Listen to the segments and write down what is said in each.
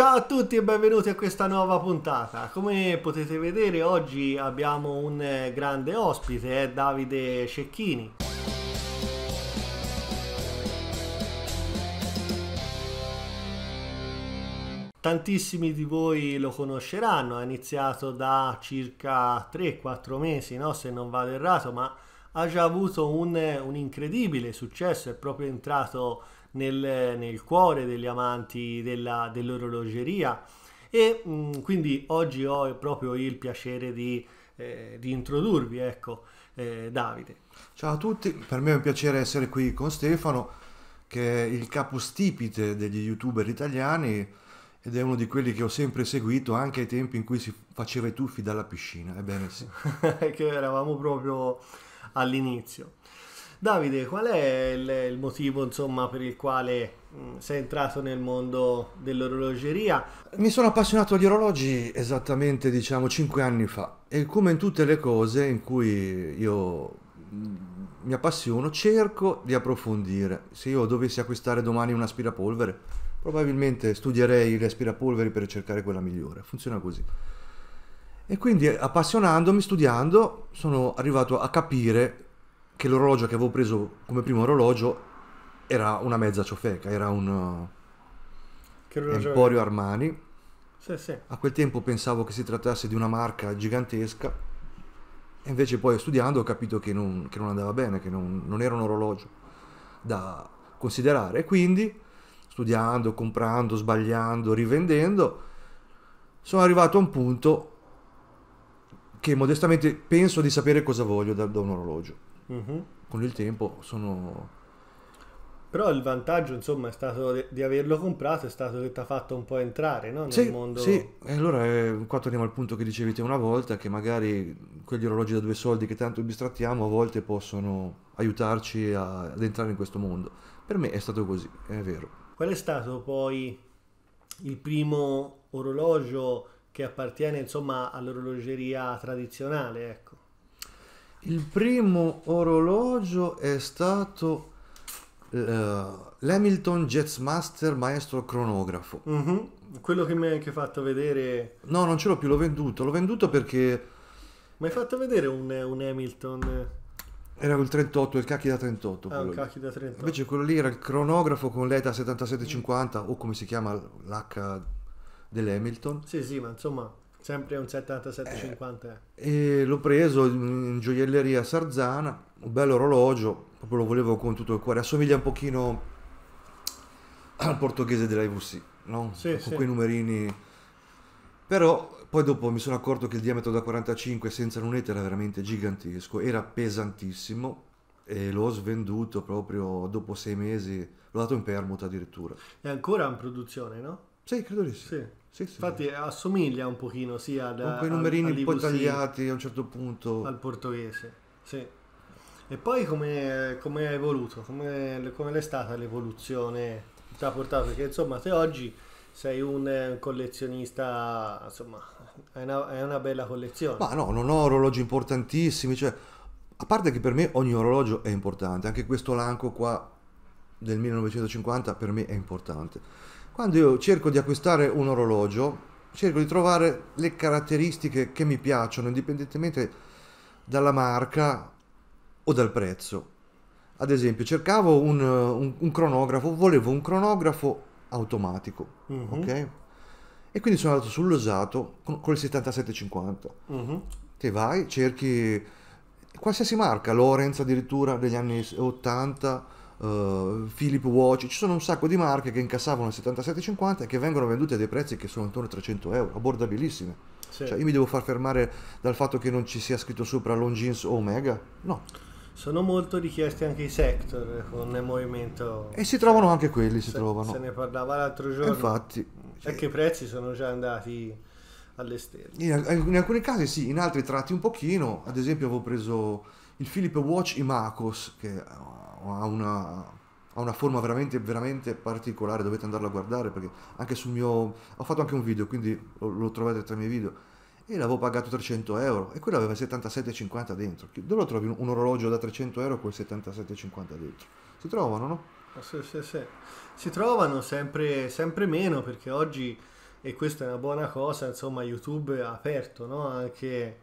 Ciao a tutti e benvenuti a questa nuova puntata. Come potete vedere oggi abbiamo un eh, grande ospite, è eh, Davide Cecchini. Tantissimi di voi lo conosceranno, ha iniziato da circa 3-4 mesi, no? se non vado errato, ma ha già avuto un, un incredibile successo, è proprio entrato nel, nel cuore degli amanti della, dell'orologeria e mh, mm, quindi oggi ho proprio il piacere di, eh, di introdurvi, ecco, eh, Davide. Ciao a tutti, per me è un piacere essere qui con Stefano, che è il capostipite degli youtuber italiani ed è uno di quelli che ho sempre seguito anche ai tempi in cui si faceva i tuffi dalla piscina, ebbene sì. che eravamo proprio all'inizio. Davide, qual è il, il motivo insomma, per il quale mh, mm, sei entrato nel mondo dell'orologeria? Mi sono appassionato agli orologi esattamente diciamo 5 anni fa e come in tutte le cose in cui io mm, mi appassiono cerco di approfondire. Se io dovessi acquistare domani un aspirapolvere, probabilmente studierei gli aspirapolveri per cercare quella migliore. Funziona così. E quindi appassionandomi, studiando, sono arrivato a capire che l'orologio che avevo preso come primo orologio era una mezza ciofeca, era un che Emporio Armani. Sì, sì. A quel tempo pensavo che si trattasse di una marca gigantesca, e invece poi studiando ho capito che non, che non andava bene, che non, non, era un orologio da considerare. quindi, studiando, comprando, sbagliando, rivendendo, sono arrivato a un punto che modestamente penso di sapere cosa voglio da, da un orologio uh-huh. con il tempo sono... Però il vantaggio insomma è stato di averlo comprato, è stato che ti ha fatto un po' entrare no? nel sì, mondo. Sì, e allora eh, qua torniamo al punto che dicevi te una volta, che magari quegli orologi da due soldi che tanto bistrattiamo a volte possono aiutarci a, ad entrare in questo mondo. Per me è stato così, è vero. Qual è stato poi il primo orologio che appartiene insomma all'orologeria tradizionale? Ecco? Il primo orologio è stato eh, l'Hamilton Jets Master Maestro Cronografo. Uh-huh. Quello che mi hai anche fatto vedere. No, non ce l'ho più, l'ho venduto. L'ho venduto perché. Mi hai fatto vedere un, un Hamilton? Era il 38, il cacchi da 38. Ah, un cacchi da 38. Invece quello lì era il cronografo con l'ETA 7750 mm. o come si chiama l'H dell'Hamilton. Sì, sì, ma insomma Sempre un 77,50. Eh, eh, e l'ho preso in gioielleria Sarzana, un bello orologio, proprio lo volevo con tutto il cuore. Assomiglia un pochino al portoghese dell'IVC, no? Sì, con sì. quei numerini. Però poi dopo mi sono accorto che il diametro da 45 senza lunette era veramente gigantesco, era pesantissimo e l'ho svenduto proprio dopo sei mesi, l'ho dato in permuta addirittura. È ancora in produzione, no? Sì, credo di sì. sì. Sì, sì, Infatti sì. assomiglia un pochino sia ad, con quei numerini un po' tagliati a un certo punto al portoghese. Sì. E poi come, come è evoluto, come, come è stata l'evoluzione che ti ha portato? Perché insomma te oggi sei un eh, collezionista, insomma è una, è una bella collezione. Ma no, non ho orologi importantissimi, cioè, a parte che per me ogni orologio è importante, anche questo lanco qua del 1950 per me è importante quando io cerco di acquistare un orologio, cerco di trovare le caratteristiche che mi piacciono, indipendentemente dalla marca o dal prezzo. Ad esempio, cercavo un, un, un cronografo, volevo un cronografo automatico, mm-hmm. ok? E quindi sono andato sull'usato con, col 7750. Mm-hmm. Te vai, cerchi qualsiasi marca, Lorenz addirittura degli anni 80, eh, Philip Watch, ci sono un sacco di marche che incassavano il 77,50 e che vengono vendute a dei prezzi che sono intorno ai 300 euro, abbordabilissime. Sì. Cioè, io mi devo far fermare dal fatto che non ci sia scritto sopra Longines o Omega? No. Sono molto richiesti anche i sector con il movimento. E si trovano anche quelli, si se, trovano. Se ne parlava l'altro giorno. infatti. Cioè... E che i prezzi sono già andati all'esterno. In, in, alcuni casi sì, in altri tratti un pochino. Ad esempio avevo preso il Philip Watch Imacos, che eh, ha una, ha una forma veramente, veramente particolare, dovete andarla a guardare perché anche sul mio... ho fatto anche un video, quindi lo, lo trovate tra i miei video e l'avevo pagato 300 euro e quello aveva 77,50 dentro. Dove lo trovi un, un orologio da 300 euro con 77,50 dentro? Si trovano, no? Ah, sì, sì, sì. Si trovano sempre, sempre meno perché oggi, e questa è una buona cosa, insomma, YouTube ha aperto, no? Anche,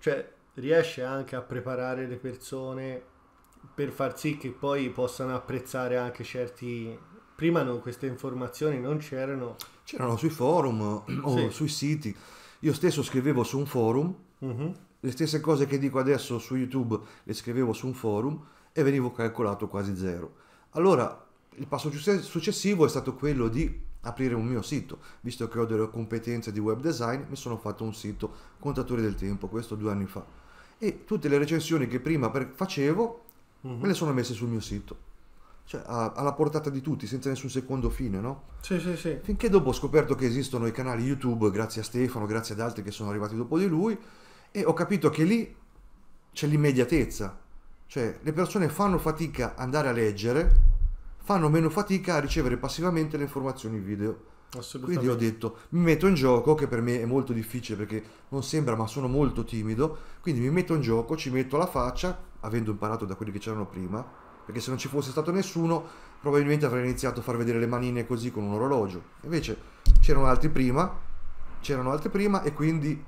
cioè, riesce anche a preparare le persone per far sì che poi possano apprezzare anche certi... Prima no, queste informazioni non c'erano. C'erano sui forum o sì. sui siti. Io stesso scrivevo su un forum, uh-huh. le stesse cose che dico adesso su YouTube le scrivevo su un forum e venivo calcolato quasi zero. Allora, il passo successivo è stato quello di aprire un mio sito. Visto che ho delle competenze di web design, mi sono fatto un sito Contatori del Tempo, questo due anni fa. E tutte le recensioni che prima facevo uh-huh. me le sono messe sul mio sito. Cioè, a, alla portata di tutti, senza nessun secondo fine, no? Sì, sì, sì. Finché dopo ho scoperto che esistono i canali YouTube, grazie a Stefano, grazie ad altri che sono arrivati dopo di lui, e ho capito che lì c'è l'immediatezza. Cioè, le persone fanno fatica ad andare a leggere, fanno meno fatica a ricevere passivamente le informazioni video Assolutamente. Quindi ho detto, mi metto in gioco, che per me è molto difficile perché non sembra, ma sono molto timido, quindi mi metto in gioco, ci metto la faccia, avendo imparato da quelli che c'erano prima, perché se non ci fosse stato nessuno probabilmente avrei iniziato a far vedere le manine così con un orologio. Invece c'erano altri prima, c'erano altri prima e quindi...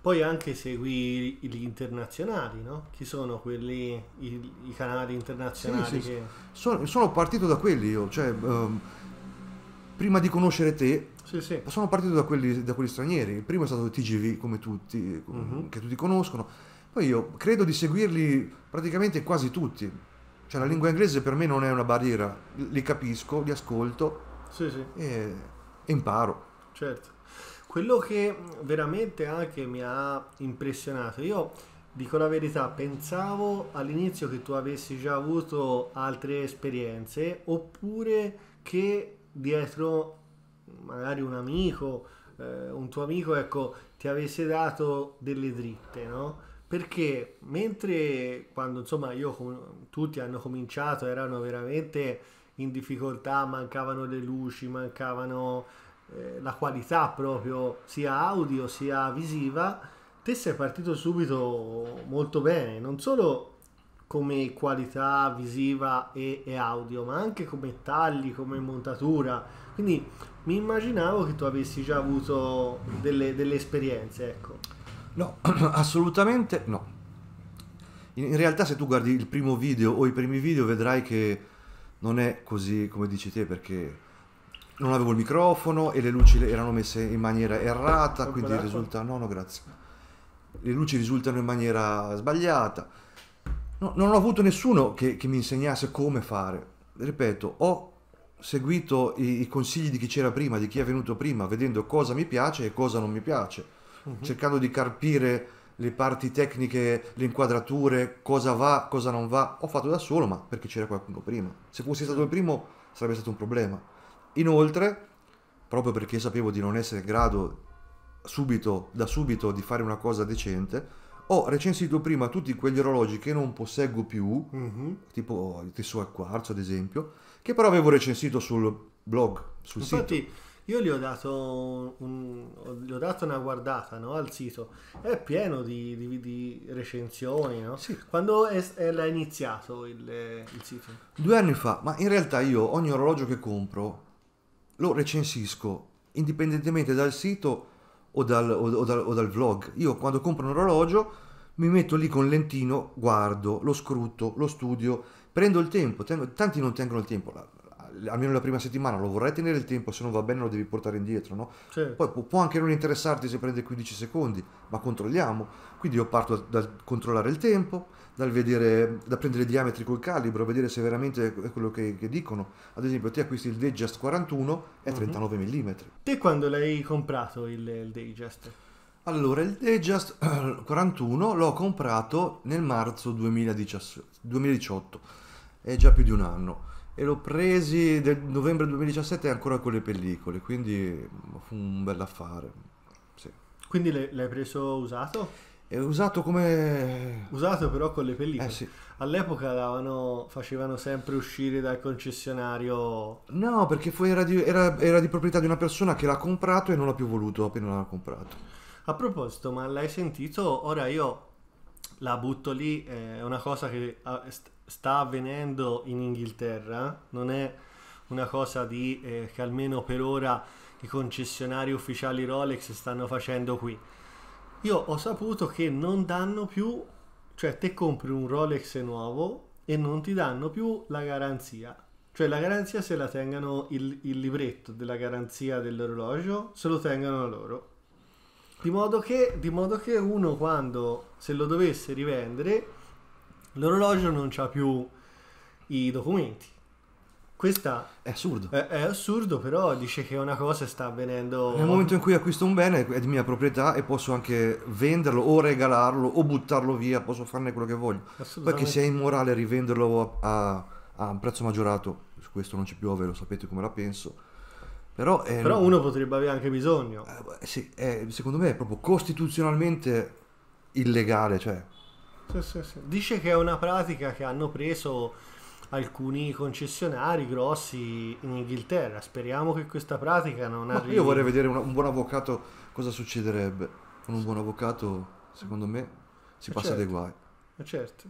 Poi anche segui gli internazionali, no? Chi sono quelli, i, i canali internazionali sì, sì, che... Sono, sono, partito da quelli io, cioè... Um, prima di conoscere te, sì, sì. sono partito da quelli, da quelli, stranieri. Il primo è stato TGV, come tutti, uh-huh. che tutti conoscono. Poi io credo di seguirli praticamente quasi tutti. Cioè la lingua inglese per me non è una barriera. Li capisco, li ascolto sì, e, e imparo. Certo. Quello che veramente anche mi ha impressionato, io dico la verità, pensavo all'inizio che tu avessi già avuto altre esperienze oppure che dietro magari un amico, eh, un tuo amico, ecco, ti avesse dato delle dritte, no? Perché mentre quando insomma io tutti hanno cominciato, erano veramente in difficoltà, mancavano le luci, mancavano eh, la qualità proprio sia audio sia visiva, te sei partito subito molto bene, non solo come qualità visiva e, e, audio, ma anche come tagli, come montatura. Quindi mi immaginavo che tu avessi già avuto delle, delle esperienze, ecco. No, assolutamente no. In, in, realtà se tu guardi il primo video o i primi video vedrai che non è così come dici te perché non avevo il microfono e le luci erano messe in maniera errata, quindi risulta... No, no, grazie. Le luci risultano in maniera sbagliata no, non ho avuto nessuno che, che, mi insegnasse come fare. Ripeto, ho seguito i, i consigli di chi c'era prima, di chi è venuto prima, vedendo cosa mi piace e cosa non mi piace, uh-huh. cercando di carpire le parti tecniche, le inquadrature, cosa va, cosa non va. Ho fatto da solo, ma perché c'era qualcuno prima. Se fossi stato il primo sarebbe stato un problema. Inoltre, proprio perché sapevo di non essere in grado subito, da subito, di fare una cosa decente, ho recensito prima tutti quegli orologi che non posseggo più, uh-huh. tipo il tessuto a quarzo ad esempio, che però avevo recensito sul blog, sul Infatti, sito. Io gli ho dato, un, gli ho dato una guardata no, al sito, è pieno di, di, di recensioni. No? Sì. Quando è, è, l'ha iniziato il, il sito? Due anni fa, ma in realtà io ogni orologio che compro lo recensisco indipendentemente dal sito o dal, o, o, dal, o dal, vlog. Io quando compro un orologio mi metto lì con lentino, guardo, lo scruto, lo studio, prendo il tempo, tengo, tanti non tengono il tempo, almeno la prima settimana lo vorrei tenere il tempo, se non va bene lo devi portare indietro, no? Certo. Poi può, può, anche non interessarti se prende 15 secondi, ma controlliamo. Quindi io parto dal, dal controllare il tempo, dal vedere, da prendere i diametri col calibro, vedere se veramente è quello che, che dicono. Ad esempio, ti acquisti il Digest 41 è 39 mm. Te quando l'hai comprato il, il Digest? Allora, il Dejust 41 l'ho comprato nel marzo 2018, è già più di un anno, e l'ho preso nel novembre 2017 ancora con le pellicole, quindi mm, fu un bel affare. Sì. Quindi l'hai preso usato? È usato come... Usato però con le pellicole. Eh, sì. All'epoca davano, facevano sempre uscire dal concessionario... No, perché era di, era, era di proprietà di una persona che l'ha comprato e non l'ha più voluto appena l'ha comprato. A proposito, ma l'hai sentito? Ora io la butto lì, è una cosa che ah, sta avvenendo in Inghilterra, non è una cosa di, eh, che almeno per ora i concessionari ufficiali Rolex stanno facendo qui. Io ho saputo che non danno più, cioè te compri un Rolex nuovo e non ti danno più la garanzia. Cioè la garanzia se la tengano il, il libretto della garanzia dell'orologio, se lo tengano loro. Di modo, che, di modo che uno quando se lo dovesse rivendere, l'orologio non ha più i documenti. Questa è assurdo. È, è, assurdo, però dice che una cosa sta avvenendo. Nel momento in cui acquisto un bene è di mia proprietà e posso anche venderlo o regalarlo o buttarlo via, posso farne quello che voglio. Perché se è immorale rivenderlo a, a, a un prezzo maggiorato, su questo non ci piove lo sapete come la penso però, è, eh, Però uno potrebbe avere anche bisogno. Eh, sì, è, eh, secondo me è proprio costituzionalmente illegale. Cioè. Sì, sì, sì. Dice che è una pratica che hanno preso alcuni concessionari grossi in Inghilterra. Speriamo che questa pratica non Ma arrivi. Io vorrei vedere un, un buon avvocato cosa succederebbe. Con un buon avvocato, secondo me, si eh, passa certo. dei guai. Certo.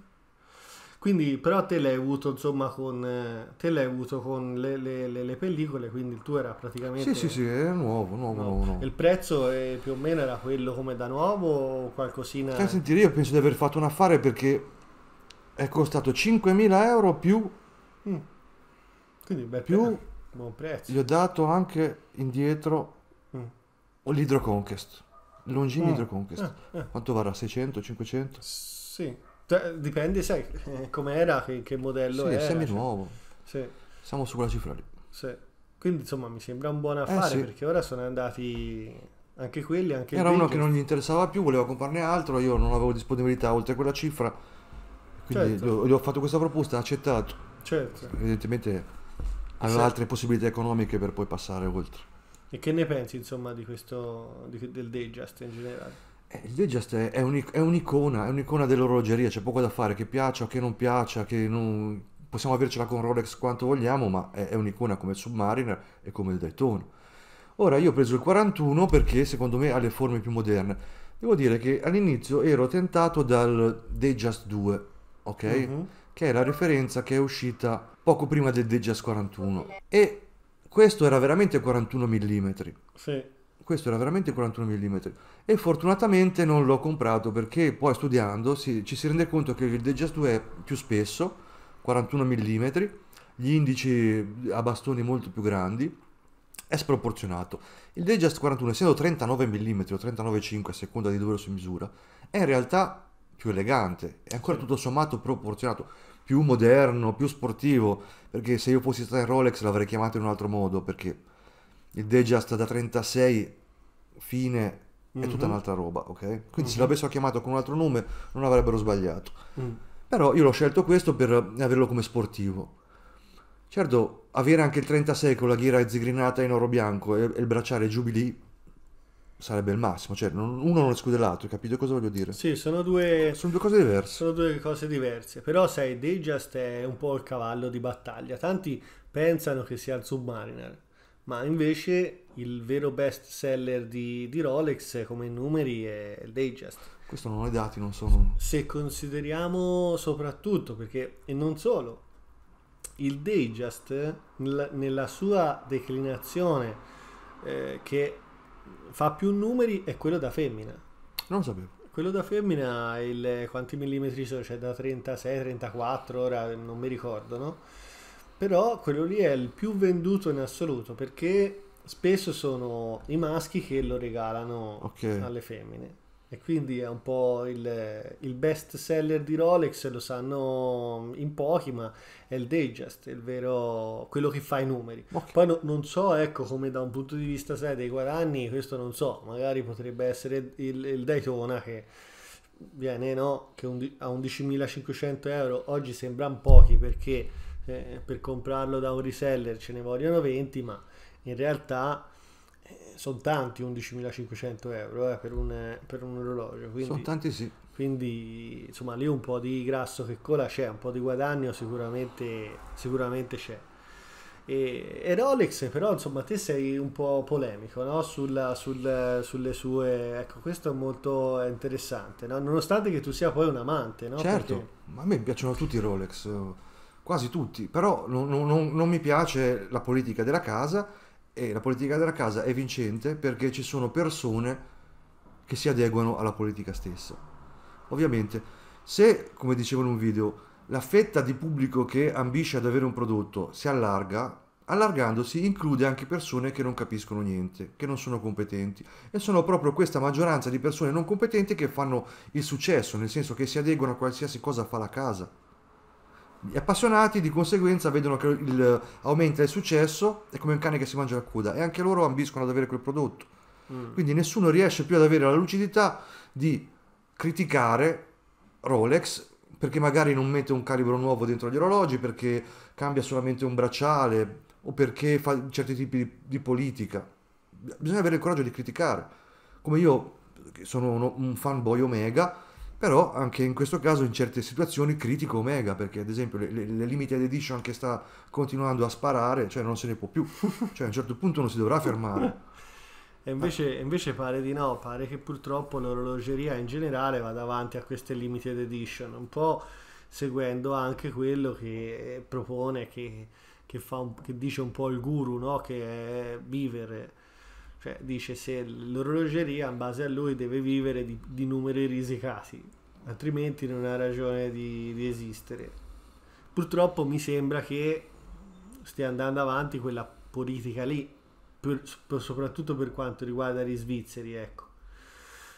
Quindi, però te l'hai avuto, insomma, con, eh, te l'hai avuto con le, le, le, le, pellicole, quindi il tuo era praticamente... Sì, sì, sì, è nuovo, nuovo, no. nuovo, Il prezzo è, più o meno era quello come da nuovo o qualcosina... Eh, sentire, io penso di aver fatto un affare perché è costato 5.000 euro più... Mm. Quindi, beh, più... Buon prezzo. Gli ho dato anche indietro mm. l'Hydro Conquest, mm. Longini mm. Hydro Conquest. Eh, eh. Quanto varrà? 600, 500? Sì cioè, dipende, sai, com'era, che, che modello sì, è. semi cioè. nuovo. Sì. Siamo su quella cifra lì. Sì. Quindi insomma mi sembra un buon eh, affare eh, sì. perché ora sono andati anche quelli. Anche Era uno che non gli interessava più, voleva comprarne altro, io non avevo disponibilità oltre quella cifra. Quindi certo. gli ho fatto questa proposta, ha accettato. Certo. Evidentemente aveva sì. altre possibilità economiche per poi passare oltre. E che ne pensi insomma di questo, di, del Dayjust in generale? Eh, il just è, è un'icona, è un'icona dell'orologeria, c'è poco da fare, che piaccia o che non piaccia, che non... possiamo avercela con Rolex quanto vogliamo, ma è, è un'icona come il Submariner e come il Daytona. Ora io ho preso il 41 perché secondo me ha le forme più moderne. Devo dire che all'inizio ero tentato dal Day 2, ok? Mm-hmm. Che è la referenza che è uscita poco prima del Day 41. E questo era veramente 41 mm. Sì questo era veramente 41 mm e fortunatamente non l'ho comprato perché poi studiando si, ci si rende conto che il Deja 2 è più spesso, 41 mm, gli indici a bastoni molto più grandi, è sproporzionato. Il Digest 41, essendo 39 mm o 39,5 a seconda di dove lo si misura, è in realtà più elegante, è ancora tutto sommato proporzionato, più moderno, più sportivo, perché se io fossi stato in Rolex l'avrei chiamato in un altro modo, perché il Dejust da 36 fine mm-hmm. è tutta mhm. un'altra roba, ok? Quindi mm-hmm. se mhm. l'avessero chiamato con un altro nome non avrebbero sbagliato. Mm. Però io l'ho scelto questo per averlo come sportivo. Certo, avere anche il 36 con la ghiera zigrinata in oro bianco e, e il bracciale Jubilee sarebbe il massimo, cioè non, uno non esclude l'altro, capito cosa voglio dire? Sì, sono due, sono due cose diverse. Sono due cose diverse, però sai, Dayjust è un po' il cavallo di battaglia, tanti pensano che sia il Submariner, ma invece il vero best seller di, di Rolex come numeri è il Datejust. Questo non ho i dati, non sono... Se consideriamo soprattutto, perché, e non solo, il Datejust nella sua declinazione eh, che fa più numeri è quello da femmina. Non lo sapevo. Quello da femmina, il, quanti millimetri sono? Cioè da 36, 34, ora non mi ricordo, no? però quello lì è il più venduto in assoluto perché spesso sono i maschi che lo regalano okay. alle femmine e quindi è un po' il, il, best seller di Rolex, lo sanno in pochi, ma è il digest, è il vero, quello che fa i numeri. Okay. Poi no, non so, ecco, come da un punto di vista sai, dei guadagni, questo non so, magari potrebbe essere il, il Daytona che viene no, che un, a 11.500 euro, oggi sembrano pochi perché eh, per comprarlo da un reseller ce ne vogliono 20, ma in realtà eh, sono tanti 11.500 euro eh, per, un, eh, per, un, orologio. Quindi, sono tanti sì. Quindi insomma lì un po' di grasso che cola c'è, un po' di guadagno sicuramente, sicuramente c'è. E, e, Rolex però insomma te sei un po' polemico no? Sulla, sul, sulle sue ecco questo è molto interessante no? nonostante che tu sia poi un amante no? certo Perché... ma a me piacciono tutti i Rolex quasi tutti, però non, non, non, mi piace la politica della casa e la politica della casa è vincente perché ci sono persone che si adeguano alla politica stessa. Ovviamente, se, come dicevo in un video, la fetta di pubblico che ambisce ad avere un prodotto si allarga, allargandosi include anche persone che non capiscono niente, che non sono competenti e sono proprio questa maggioranza di persone non competenti che fanno il successo, nel senso che si adeguano a qualsiasi cosa fa la casa. Gli appassionati di conseguenza vedono che il, aumenta il successo, è come un cane che si mangia la coda e anche loro ambiscono ad avere quel prodotto. Mm. Quindi nessuno riesce più ad avere la lucidità di criticare Rolex perché magari non mette un calibro nuovo dentro gli orologi, perché cambia solamente un bracciale o perché fa certi tipi di, di politica. Bisogna avere il coraggio di criticare. Come io, che sono un fanboy Omega, però anche in questo caso in certe situazioni critico Omega perché ad esempio le, le, le limited edition che sta continuando a sparare cioè non se ne può più cioè a un certo punto non si dovrà fermare e invece, ah. invece, pare di no, pare che purtroppo l'orologeria in generale vada avanti a queste limited edition, un po' seguendo anche quello che propone, che, che, un, che dice un po' il guru, no? che è vivere cioè, dice se l'orologeria in base a lui deve vivere di, di numeri risicati, altrimenti non ha ragione di, di esistere. Purtroppo mi sembra che stia andando avanti quella politica lì, per, soprattutto per quanto riguarda gli svizzeri, ecco.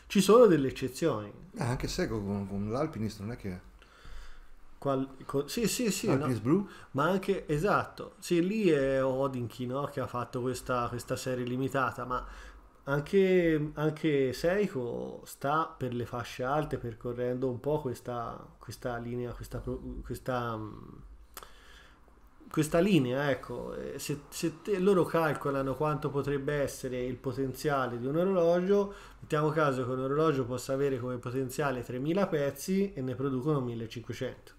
Ci sono delle eccezioni. Eh, anche se con, con l'alpinist non è che Qual, co, sì, sì, sì. Ah, no? Chris Brew? Ma anche, esatto, sì, lì è Odinchi no? che ha fatto questa, questa serie limitata, ma anche, anche, Seiko sta per le fasce alte percorrendo un po' questa, questa linea, questa, questa, mm, questa, linea, ecco, se, se te, loro calcolano quanto potrebbe essere il potenziale di un orologio, mettiamo caso che un orologio possa avere come potenziale 3000 pezzi e ne producono 1500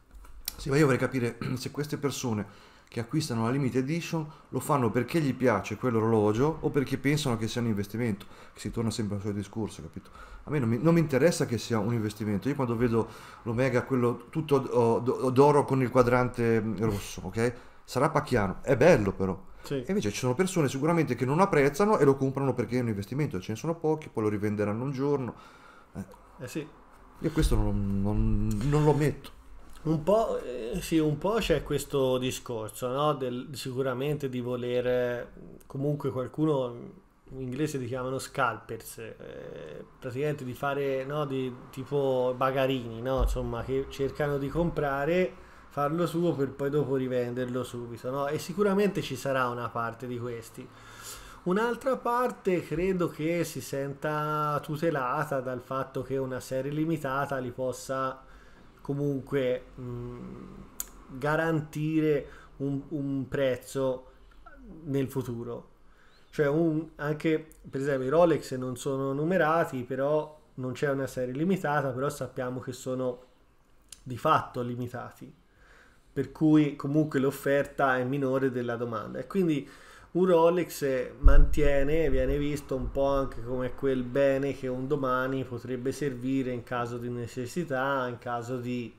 sì, ma io vorrei capire se queste persone che acquistano la limited edition lo fanno perché gli piace quell'orologio o perché pensano che sia un investimento, che si torna sempre al suo discorso, capito? A me non mi, non mi interessa che sia un investimento, io quando vedo l'Omega, quello tutto d'oro con il quadrante mm, rosso, ok? Sarà pacchiano, è bello però. Sì. E invece ci sono persone sicuramente che non apprezzano e lo comprano perché è un investimento, ce ne sono pochi, poi lo rivenderanno un giorno. Eh, eh sì. Io questo non, non, non lo metto. Un po', eh, sì, un po' c'è questo discorso, no? Del, sicuramente di voler comunque qualcuno in inglese li chiamano scalpers, eh, praticamente di fare no, di, tipo bagarini, no? insomma, che cercano di comprare, farlo suo per poi dopo rivenderlo subito. No? E sicuramente ci sarà una parte di questi. Un'altra parte credo che si senta tutelata dal fatto che una serie limitata li possa comunque mh, garantire un, un, prezzo nel futuro. Cioè un, anche per esempio i Rolex non sono numerati, però non c'è una serie limitata, però sappiamo che sono di fatto limitati. Per cui comunque l'offerta è minore della domanda. E quindi un Rolex mantiene, viene visto un po' anche come quel bene che un domani potrebbe servire in caso di necessità, in caso di...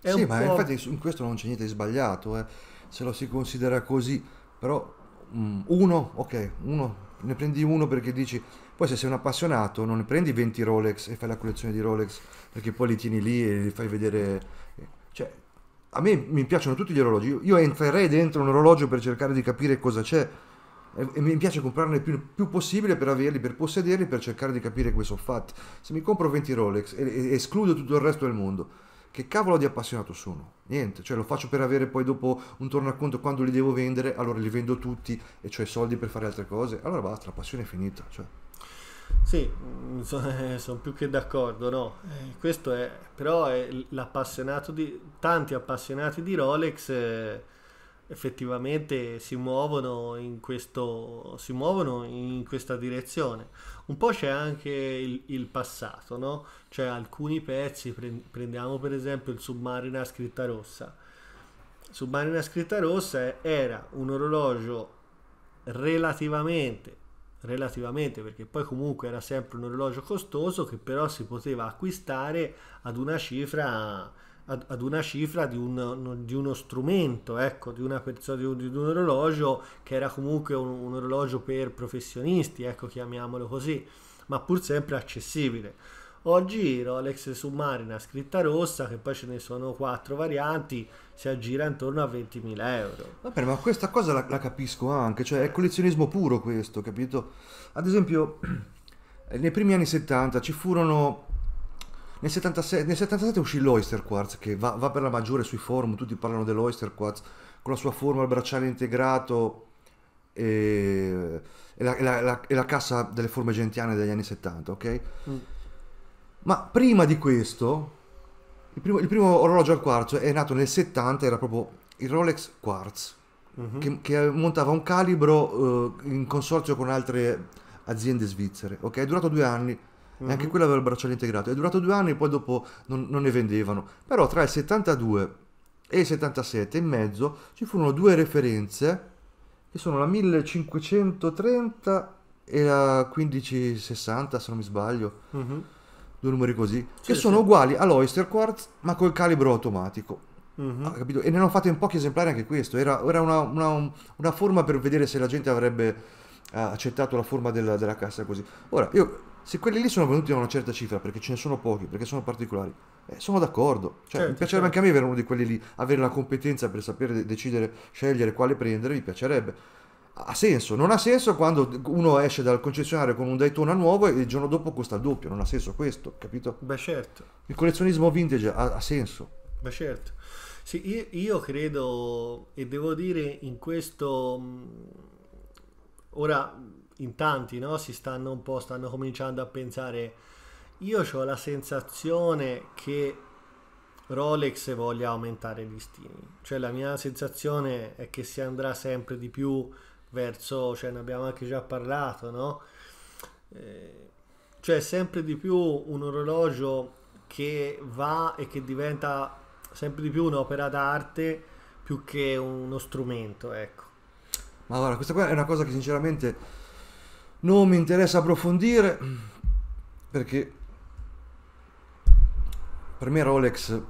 È sì, ma infatti in questo non c'è niente di sbagliato, eh. se lo si considera così, però mm, uno, ok, uno, ne prendi uno perché dici, poi se sei un appassionato non ne prendi 20 Rolex e fai la collezione di Rolex, perché poi li tieni lì e li fai vedere a me mi piacciono tutti gli orologi, io entrerei dentro un orologio per cercare di capire cosa c'è e mi piace comprarne il più, più, possibile per averli, per possederli, per cercare di capire come sono fatti. Se mi compro 20 Rolex e, e escludo tutto il resto del mondo, che cavolo di appassionato sono? Niente, cioè lo faccio per avere poi dopo un tornaconto quando li devo vendere, allora li vendo tutti e ho cioè i soldi per fare altre cose, allora basta, la passione è finita. Cioè. Sì, mm, sono, eh, sono più che d'accordo, no? Eh, questo è, però è l'appassionato di, tanti appassionati di Rolex eh, effettivamente si muovono, in questo, si muovono in questa direzione. Un po' c'è anche il, il passato, no? Cioè alcuni pezzi, prendiamo per esempio il Submarina scritta rossa. Submarina scritta rossa era un orologio relativamente relativamente perché poi comunque era sempre un orologio costoso che però si poteva acquistare ad una cifra ad, ad una cifra di, un, di, uno strumento ecco di una persona di un, di un orologio che era comunque un, un, orologio per professionisti ecco chiamiamolo così ma pur sempre accessibile oggi Rolex Submarina scritta rossa che poi ce ne sono quattro varianti si aggira intorno a 20.000 euro. Vabbè, ma questa cosa la, la capisco anche, cioè è collezionismo puro questo, capito? Ad esempio, eh, nei primi anni 70 ci furono nel 77, nel 77, uscì l'Oyster Quartz che va, va, per la maggiore sui forum, tutti parlano dell'Oyster Quartz con la sua forma, il bracciale integrato e, e, la, e, la, e la, cassa delle forme gentiane degli anni 70, ok? Mm. Ma prima di questo il primo, il primo, orologio al quarzo è nato nel 70, era proprio il Rolex Quartz, uh-huh. che, che, montava un calibro uh, in consorzio con altre aziende svizzere. Ok, è durato due anni. Uh-huh. E anche mhm. quello aveva il bracciale integrato. È durato due anni, e poi dopo non, non ne vendevano. Però tra il 72 e il 77 in mezzo ci furono due referenze che sono la 1530 e la 1560 se non mi sbaglio uh-huh due numeri così, sì, che sì. sono uguali all'Oyster Quartz ma col calibro automatico. Uh-huh. Ah, e ne hanno fatto in pochi esemplari anche questo. Era, era una, una, una, forma per vedere se la gente avrebbe eh, accettato la forma della, della cassa così. Ora, io, se quelli lì sono venuti a una certa cifra, perché ce ne sono pochi, perché sono particolari, eh, sono d'accordo. Cioè, certo, mi piacerebbe certo. anche a me avere uno di quelli lì, avere la competenza per sapere decidere, scegliere quale prendere, mi piacerebbe ha senso, non ha senso quando uno esce dal concessionario con un Daytona nuovo e il giorno dopo costa il doppio, non ha senso questo, capito? Beh certo. Il collezionismo vintage ha, ha senso. Beh certo. Sì, io, io, credo e devo dire in questo... Mm, ora in tanti no? si stanno un po', stanno cominciando a pensare, io ho la sensazione che Rolex voglia aumentare gli stili, cioè la mia sensazione è che si andrà sempre di più verso, cioè ne abbiamo anche già parlato, no? Eh, cioè sempre di più un orologio che va e che diventa sempre di più un'opera d'arte più che uno strumento, ecco. Ma allora, questa qua è una cosa che sinceramente non mi interessa approfondire perché per me Rolex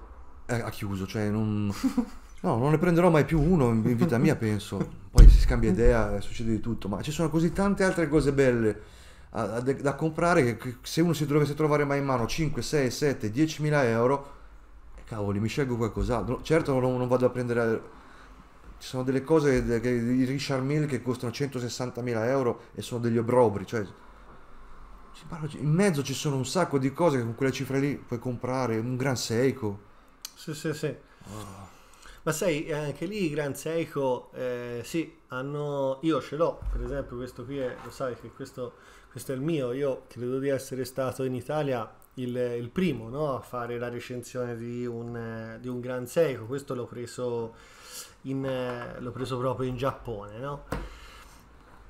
ha chiuso, cioè non, no, non ne prenderò mai più uno in vita mia, penso poi si scambia idea, succede di tutto, ma ci sono così tante altre cose belle a, a, da comprare che se uno si dovesse trovare mai in mano 5, 6, 7, 10 mila euro, eh, cavoli, mi scelgo qualcos'altro. Certo non, non vado a prendere... Ci sono delle cose, che, i Richard Mill che costano 160 mila euro e sono degli obrobri, cioè in mezzo ci sono un sacco di cose che con quelle cifre lì puoi comprare, un gran Seiko. Sì, sì, sì. Oh. Ma sai, eh, anche lì Gran Seiko, eh, sì, hanno... io ce l'ho, per esempio questo qui, è, lo sai che questo, questo, è il mio, io credo di essere stato in Italia il, il primo no? a fare la recensione di un, eh, di un Gran Seiko, questo l'ho preso, in, eh, l'ho preso proprio in Giappone, no?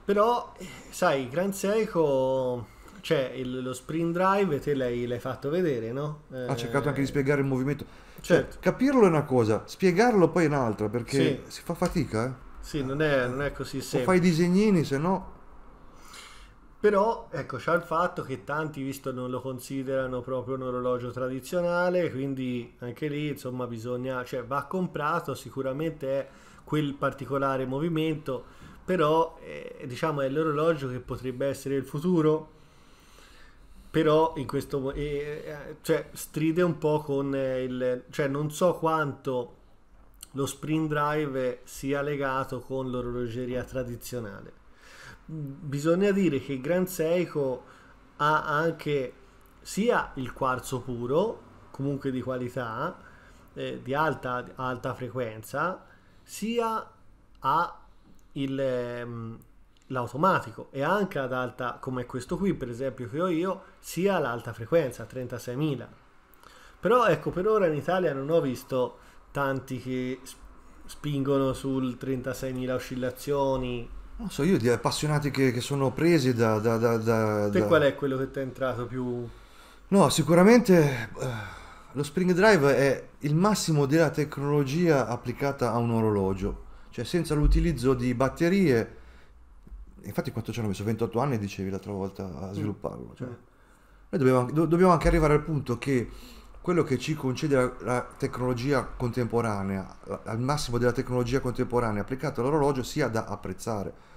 Però, sai, Gran Seiko c'è cioè il, lo spring drive, te l'hai, l'hai fatto vedere, no? ha cercato anche di spiegare il movimento cioè, capirlo è una cosa, spiegarlo poi è un'altra, perché sì. si fa fatica, eh? Sì, non è, non è così semplice. O fai i disegnini, se no... Però, ecco, c'è il fatto che tanti, visto non lo considerano proprio un orologio tradizionale, quindi anche lì, insomma, bisogna... Cioè, va comprato, sicuramente è quel particolare movimento, però, eh, diciamo, è l'orologio che potrebbe essere il futuro, però in questo eh, cioè, stride un po' con eh, il cioè non so quanto lo spring drive sia legato con l'orologeria tradizionale bisogna dire che Gran Seiko ha anche sia il quarzo puro comunque di qualità eh, di alta, alta frequenza sia ha il, ehm, l'automatico e anche ad alta come questo qui per esempio che ho io sia l'alta frequenza 36.000 però ecco per ora in Italia non ho visto tanti che spingono sul 36.000 oscillazioni non so io di appassionati che, che sono presi da, da, da, da te qual è quello che ti è entrato più no sicuramente eh, lo spring drive è il massimo della tecnologia applicata a un orologio cioè senza l'utilizzo di batterie infatti quanto ci hanno messo 28 anni dicevi l'altra volta a mm. svilupparlo cioè, mm. noi dobbiamo anche, do, dobbiamo anche, arrivare al punto che quello che ci concede la, la tecnologia contemporanea la, al massimo della tecnologia contemporanea applicata all'orologio sia da apprezzare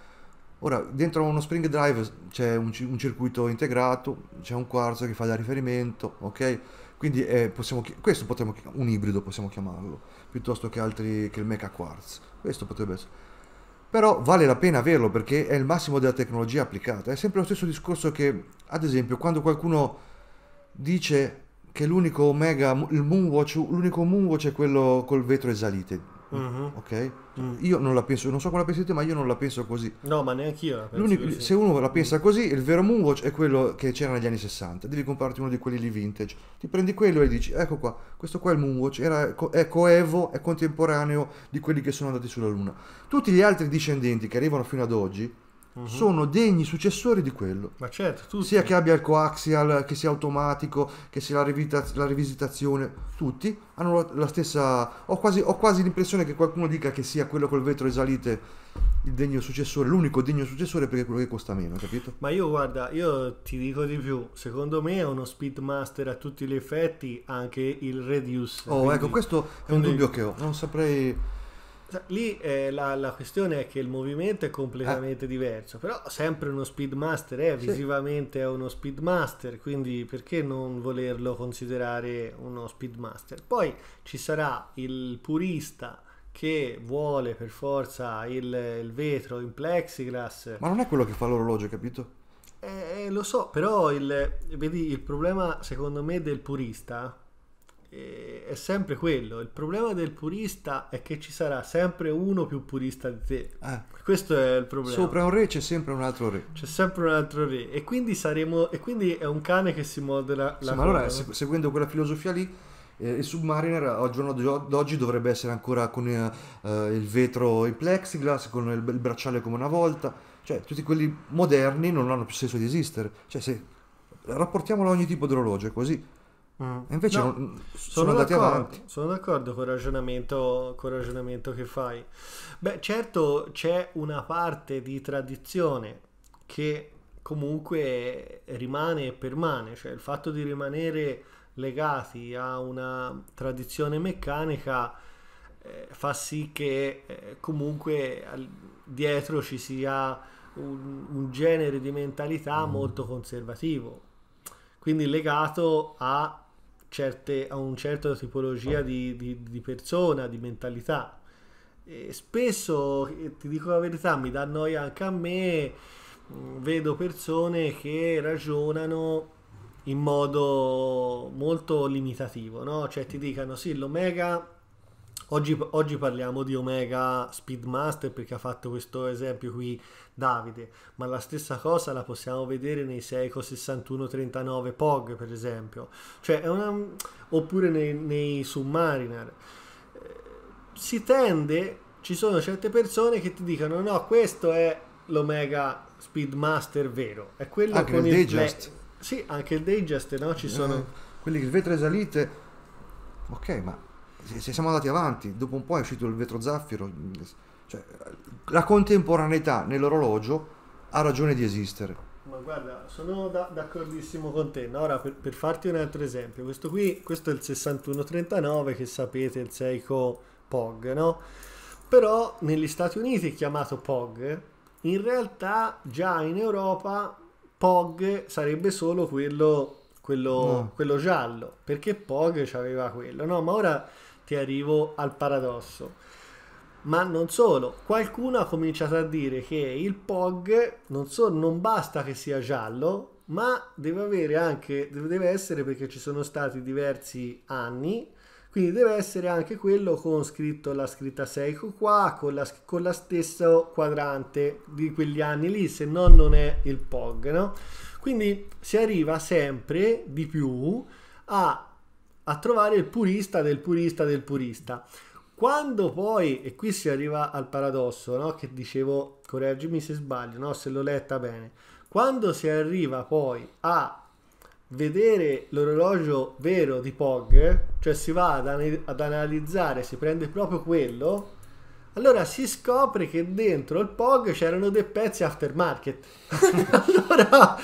Ora, dentro uno Spring Drive c'è un, un, circuito integrato, c'è un quarzo che fa da riferimento, ok? Quindi eh, possiamo, questo potremmo un ibrido possiamo chiamarlo, piuttosto che altri che il Mecha Quartz. Questo potrebbe essere. Però vale la pena averlo perché è il massimo della tecnologia applicata. È sempre lo stesso discorso che, ad esempio, quando qualcuno dice che l'unico Omega, il Moonwatch, l'unico Moonwatch è quello col vetro esalite Uh-huh. Ok? Mm. Io non la penso, non so come la pensate, ma io non la penso così. No, ma neanche io. la penso così. Se uno la pensa mm. così, il vero Moonwatch è quello che c'era negli anni 60. Devi comprarti uno di quelli lì vintage. Ti prendi quello e dici, ecco qua, questo qua è il Moonwatch, era, è coevo, è contemporaneo di quelli che sono andati sulla Luna. Tutti gli altri discendenti che arrivano fino ad oggi, uh-huh. sono degni successori di quello. Ma certo, tutti. Sia che abbia il coaxial, che sia automatico, che sia la, rivita- la rivisitazione, tutti hanno la, stessa... Ho quasi, ho quasi, l'impressione che qualcuno dica che sia quello col vetro esalite il degno successore, l'unico degno successore perché è quello che costa meno, capito? Ma io guarda, io ti dico di più, secondo me è uno speedmaster a tutti gli effetti anche il Reduce. Oh, ecco, quindi... ecco, questo è quindi... un dubbio che ho, non saprei cioè, lì eh, la, la, questione è che il movimento è completamente ah. diverso, però sempre uno speedmaster eh, visivamente sì. è uno speedmaster, quindi perché non volerlo considerare uno speedmaster? Poi ci sarà il purista che vuole per forza il, il vetro in plexiglass. Ma non è quello che fa l'orologio, capito? Eh, eh lo so, però il, vedi, il problema secondo me del purista è sempre quello. Il problema del purista è che ci sarà sempre uno più purista di te. Ah. Questo è il problema. Sopra un re c'è sempre un altro re. C'è sempre un altro re. E quindi saremo. E quindi è un cane che si morde la sì, Ma allora, seguendo quella filosofia lì. Eh, il Submariner eh, al giorno d'oggi dovrebbe essere ancora con eh, eh il vetro in plexiglass, con il, il bracciale come una volta, cioè tutti quelli moderni non hanno più senso di esistere. Cioè, se rapportiamolo a ogni tipo di orologio, è così Mm. invece no, non, sono, sono andati avanti. Sono d'accordo con il, ragionamento, con il ragionamento che fai. Beh, certo c'è una parte di tradizione che comunque rimane e permane, cioè il fatto di rimanere legati a una tradizione meccanica eh, fa sì che eh, comunque al, dietro ci sia un, un genere di mentalità mm. molto conservativo, quindi legato a certe, a un certo tipologia di, di, di persona, di mentalità. E spesso, eh, ti dico la verità, mi dà noia anche a me, mm, vedo persone che ragionano in modo molto limitativo, no? cioè ti dicano sì, l'omega Oggi, oggi, parliamo di Omega Speedmaster perché ha fatto questo esempio qui Davide, ma la stessa cosa la possiamo vedere nei Seiko 6139 POG per esempio, cioè una, oppure nei, nei Submariner. Eh, si tende, ci sono certe persone che ti dicono no, questo è l'Omega Speedmaster vero, è quello anche con il, il Digest. Sì, anche il Digest, no? Ci eh, sono... Eh, quelli che il vetro esalite... Ok, ma se siamo andati avanti, dopo un po' è uscito il vetro zaffiro, cioè, la contemporaneità nell'orologio ha ragione di esistere. Ma guarda, sono da, d'accordissimo con te. No? Ora, per, per, farti un altro esempio, questo qui, questo è il 6139 che sapete, il Seiko POG, no? Però negli Stati Uniti è chiamato POG, in realtà già in Europa POG sarebbe solo quello, quello, no. quello giallo, perché POG aveva quello, no? Ma ora ti arrivo al paradosso. Ma non solo, qualcuno ha cominciato a dire che il POG non, so, non basta che sia giallo, ma deve avere anche, deve essere perché ci sono stati diversi anni, quindi deve essere anche quello con scritto la scritta Seiko qua, con la, con la stessa quadrante di quegli anni lì, se no non è il POG, no? Quindi si arriva sempre di più a a trovare il purista del purista del purista. Quando poi, e qui si arriva al paradosso, no? che dicevo, correggimi se sbaglio, no? se l'ho letta bene, quando si arriva poi a vedere l'orologio vero di Pog, cioè si va ad, an ad analizzare, si prende proprio quello, allora si scopre che dentro il POG c'erano dei pezzi aftermarket. allora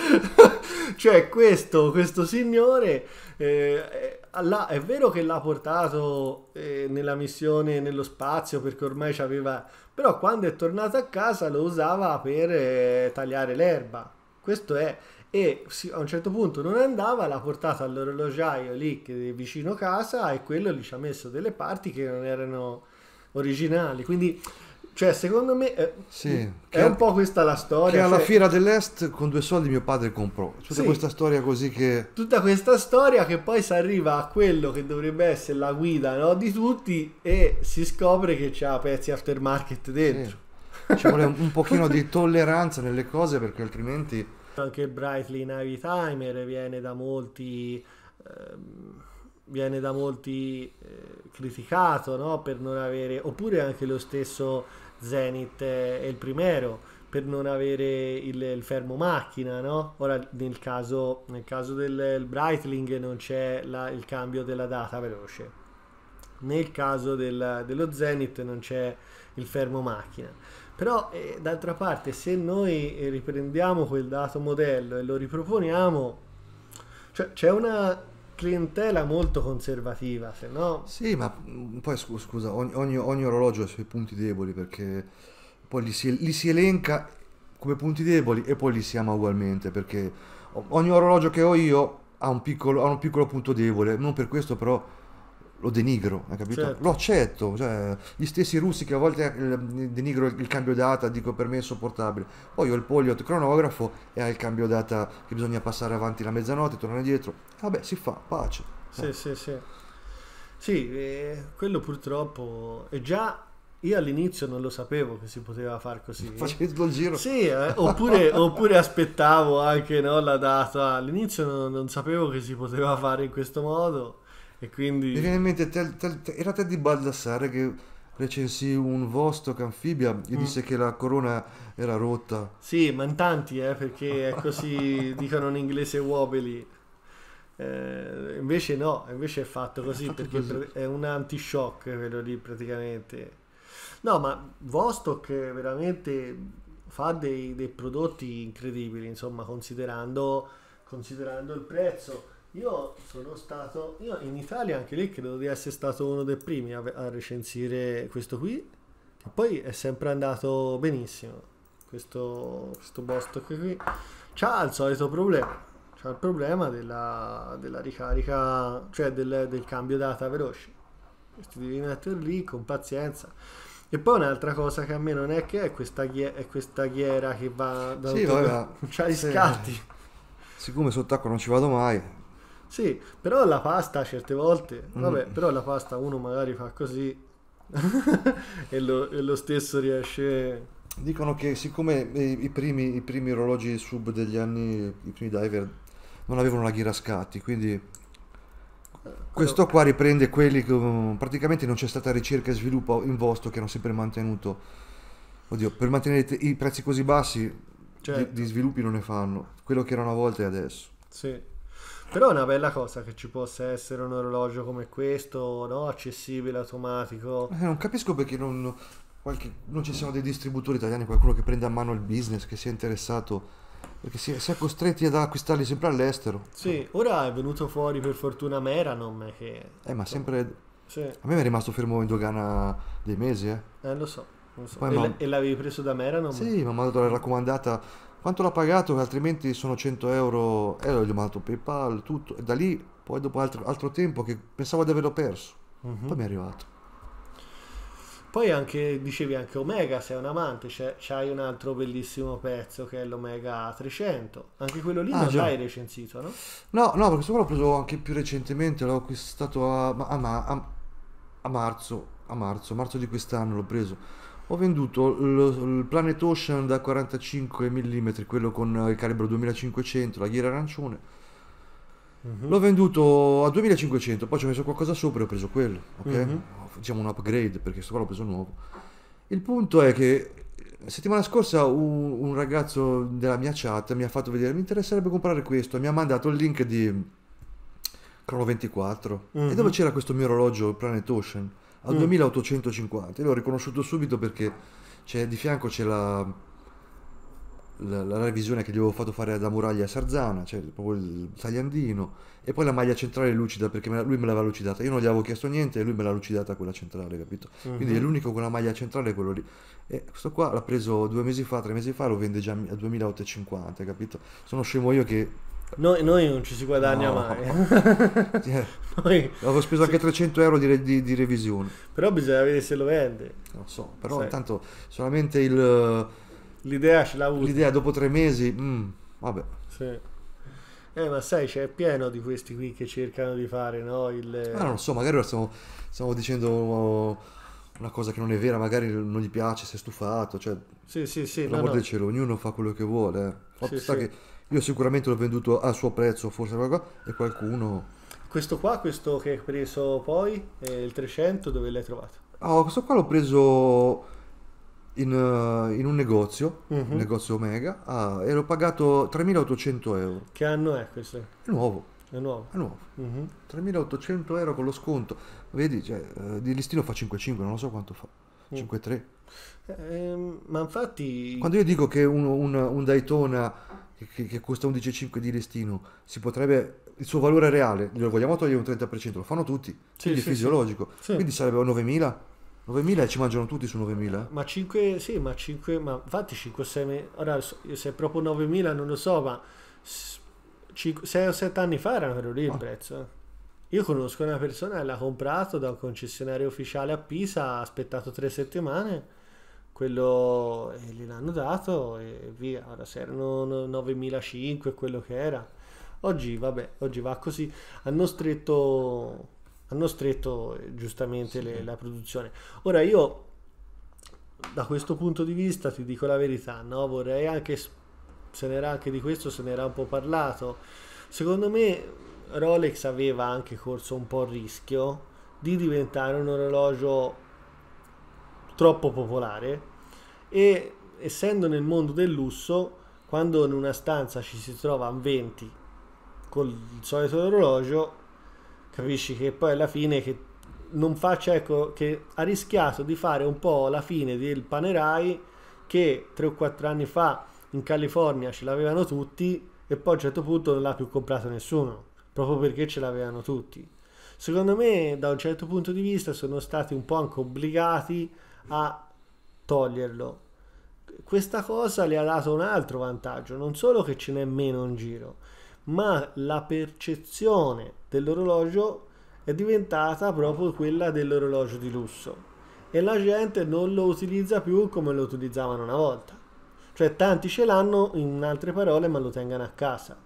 cioè questo, questo signore eh, alla, eh, è vero che l'ha portato eh, nella missione nello spazio perché ormai c'aveva però quando è tornato a casa lo usava per eh, tagliare l'erba questo è e a un certo punto non andava, l'ha portato all'orologiaio lì vicino casa e quello gli ci ha messo delle parti che non erano originali. Quindi cioè, secondo me è, eh, sì, è un po' questa la storia. Che alla cioè... fiera dell'Est con due soldi mio padre comprò. Tutta sì, questa storia così che... Tutta questa storia che poi si arriva a quello che dovrebbe essere la guida no? di tutti e si scopre che c'ha pezzi aftermarket dentro. Sì. Ci vuole un, un pochino di tolleranza nelle cose perché altrimenti... Anche Brightly Navy Timer viene da molti... Ehm viene da molti eh, criticato no? per non avere oppure anche lo stesso Zenith è il primero per non avere il, il fermo macchina, no? Ora nel caso, nel caso del Breitling non c'è la, il cambio della data veloce, nel caso del, dello Zenith non c'è il fermo macchina. Però eh, d'altra parte se noi riprendiamo quel dato modello e lo riproponiamo, cioè c'è una clientela molto conservativa, se no... Sì, ma mm, poi scusa, ogni, ogni, ogni orologio ha i suoi punti deboli perché poi li si, li si elenca come punti deboli e poi li si ama ugualmente perché ogni orologio che ho io ha un piccolo, ha un piccolo punto debole, non per questo però lo denigro, hai capito? Certo. Lo accetto, cioè, gli stessi russi che a volte eh, denigro il cambio data, dico per me è sopportabile. Poi ho il poliot cronografo e ha il cambio data che bisogna passare avanti la mezzanotte, tornare indietro. Vabbè, si fa, pace. Sì, eh. sì, sì. Sì, eh, quello purtroppo è già io all'inizio non lo sapevo che si poteva fare così. Facendo il giro? Sì, eh, oppure, oppure, aspettavo anche no, la data. All'inizio non, non, sapevo che si poteva fare in questo modo. E quindi... Mi viene in mente, tel, tel, tel, era Teddy Baldassare che recensì un vostok anfibia e mm. disse che la corona era rotta. Sì, ma in tanti, eh, perché è così, dicono in inglese wobbly. Eh, invece no, invece è fatto così, è fatto perché così. è un anti-shock, quello lì praticamente. No, ma Vostok veramente fa dei, dei prodotti incredibili, insomma, considerando, considerando il prezzo io sono stato, io in Italia anche lì credo di essere stato uno dei primi a, a recensire questo qui, che poi è sempre andato benissimo. Questo, questo Bostock qui c'ha il solito problema, c'ha il problema della, della ricarica, cioè del, del cambio data veloce. Ti devi mettere lì con pazienza. E poi un'altra cosa che a me non è che è questa, ghiera, è questa ghiera che va da sì, vabbè, c'ha gli sì. scatti. Siccome sott'acqua non ci vado mai, sì, però la pasta certe volte, vabbè, mm. però la pasta uno magari fa così e, lo, e, lo, stesso riesce... Dicono che siccome i, i, primi, i primi orologi sub degli anni, i primi diver, non avevano la ghira a scatti, quindi eh, questo qua riprende quelli che mm, praticamente non c'è stata ricerca e sviluppo in vostro che hanno sempre mantenuto, oddio, per mantenere i prezzi così bassi certo. di, di sviluppi non ne fanno, quello che era una volta è adesso. Sì. Però è una bella cosa che ci possa essere un orologio come questo, no? accessibile, automatico. Eh, non capisco perché non, qualche, non, ci siano dei distributori italiani, qualcuno che prenda a mano il business, che sia interessato. Perché si, si è costretti ad acquistarli sempre all'estero. Sì, ora è venuto fuori per fortuna Meranom che... Eh, ma sempre... Sì. A me è rimasto fermo in dogana dei mesi, eh. Eh, lo so. Lo so. E, ma... l'avevi preso da Meranom? Sì, mi ha mandato la raccomandata quanto l'ha pagato altrimenti sono 100 euro e eh, gli ho mandato PayPal tutto e da lì poi dopo altro, altro tempo che pensavo di averlo perso uh-huh. poi mi è arrivato poi anche dicevi anche Omega sei un amante c'è, c'hai un altro bellissimo pezzo che è l'Omega 300 anche quello lì ah, non l'hai recensito no? no no perché quello l'ho preso anche più recentemente l'ho acquistato a, a, a, a marzo a marzo marzo di quest'anno l'ho preso ho venduto il Planet Ocean da 45 mm, quello con il calibro 2500, la ghiera arancione. Mm-hmm. L'ho venduto a 2500, poi ci ho messo qualcosa sopra e ho preso quello, ok? Mm-hmm. Facciamo un upgrade perché questo qua l'ho preso nuovo. Il punto è che eh, settimana scorsa un, un, ragazzo della mia chat mi ha fatto vedere mi interesserebbe comprare questo, mi ha mandato il link di Crono 24 mm-hmm. e mhm. dove c'era questo mio orologio Planet Ocean al mm. 2850. Io l'ho riconosciuto subito perché di fianco c'è la, la, la, revisione che gli avevo fatto fare da muraglia a Sarzana, cioè proprio il tagliandino, e poi la maglia centrale lucida perché me la, lui me l'aveva lucidata. Io non gli avevo chiesto niente e lui me l'ha lucidata quella centrale, capito? Mm-hmm. Quindi è l'unico con la maglia centrale quello lì. E questo qua l'ha preso due mesi fa, tre mesi fa, lo vende già a 2850, capito? Sono scemo io che noi, noi, non ci si guadagna no. mai. noi... Cioè, avevo speso anche 300 euro di, di, di, revisione. Però bisogna vedere se lo vende. Non so, però Sai. intanto solamente il... L'idea ce l'ha avuta. L'idea dopo tre mesi, mm, vabbè. Sì. Eh, ma sai, c'è pieno di questi qui che cercano di fare, no? Il... Ma ah, non so, magari ora stiamo, stiamo, dicendo uh, una cosa che non è vera, magari non gli piace, si è stufato, cioè... Sì, sì, sì. L'amor no, del cielo, ognuno fa quello che vuole. Eh. sì, sì. che io sicuramente l'ho venduto a suo prezzo, forse qualcosa, e qualcuno... Questo qua, questo che hai preso poi, il 300, dove l'hai trovato? Oh, questo qua l'ho preso in, uh, in un negozio, uh-huh. Mhm. un negozio Omega, ah, e l'ho pagato 3.800 euro. Che anno è questo? È nuovo. È nuovo. È nuovo. Uh-huh. Mhm. 3.800 euro con lo sconto. Vedi, cioè, uh, di listino fa 5,5, non lo so quanto fa. 5,3. Mm. Eh, ehm, ma infatti... Quando io dico che un, un, un Daytona che, che costa 11,5 di listino, si potrebbe, il suo valore reale, glielo vogliamo togliere un 30%, lo fanno tutti, sì, quindi sì, è fisiologico, sì. quindi sarebbero 9.000. 9.000 e ci mangiano tutti su 9.000? Ma 5, sì, ma 5, ma infatti 5 6, ora se è proprio 9.000 non lo so, ma 5, 6 o 7 anni fa erano per lì il ah. prezzo. Io conosco una persona che l'ha comprato da un concessionario ufficiale a Pisa, ha aspettato 3 settimane quello eh, gliel'hanno dato e via. Ora se erano 9.500 quello che era, oggi vabbè, oggi va così. Hanno stretto, hanno stretto eh, giustamente sì. le, la produzione. Ora io da questo punto di vista ti dico la verità, no? vorrei anche, se n'era anche di questo, se n'era un po' parlato. Secondo me Rolex aveva anche corso un po' il rischio di diventare un orologio troppo popolare e essendo nel mondo del lusso, quando in una stanza ci si trova a 20 con il solito orologio, capisci che poi alla fine che non faccia, ecco, che ha rischiato di fare un po' la fine del Panerai che 3 o 4 anni fa in California ce l'avevano tutti e poi a un certo punto non l'ha più comprato nessuno, proprio perché ce l'avevano tutti. Secondo me, da un certo punto di vista, sono stati un po' anche obbligati a toglierlo. Questa cosa le ha dato un altro vantaggio, non solo che ce n'è meno in giro, ma la percezione dell'orologio è diventata proprio quella dell'orologio di lusso e la gente non lo utilizza più come lo utilizzavano una volta. Cioè tanti ce l'hanno in altre parole ma lo tengano a casa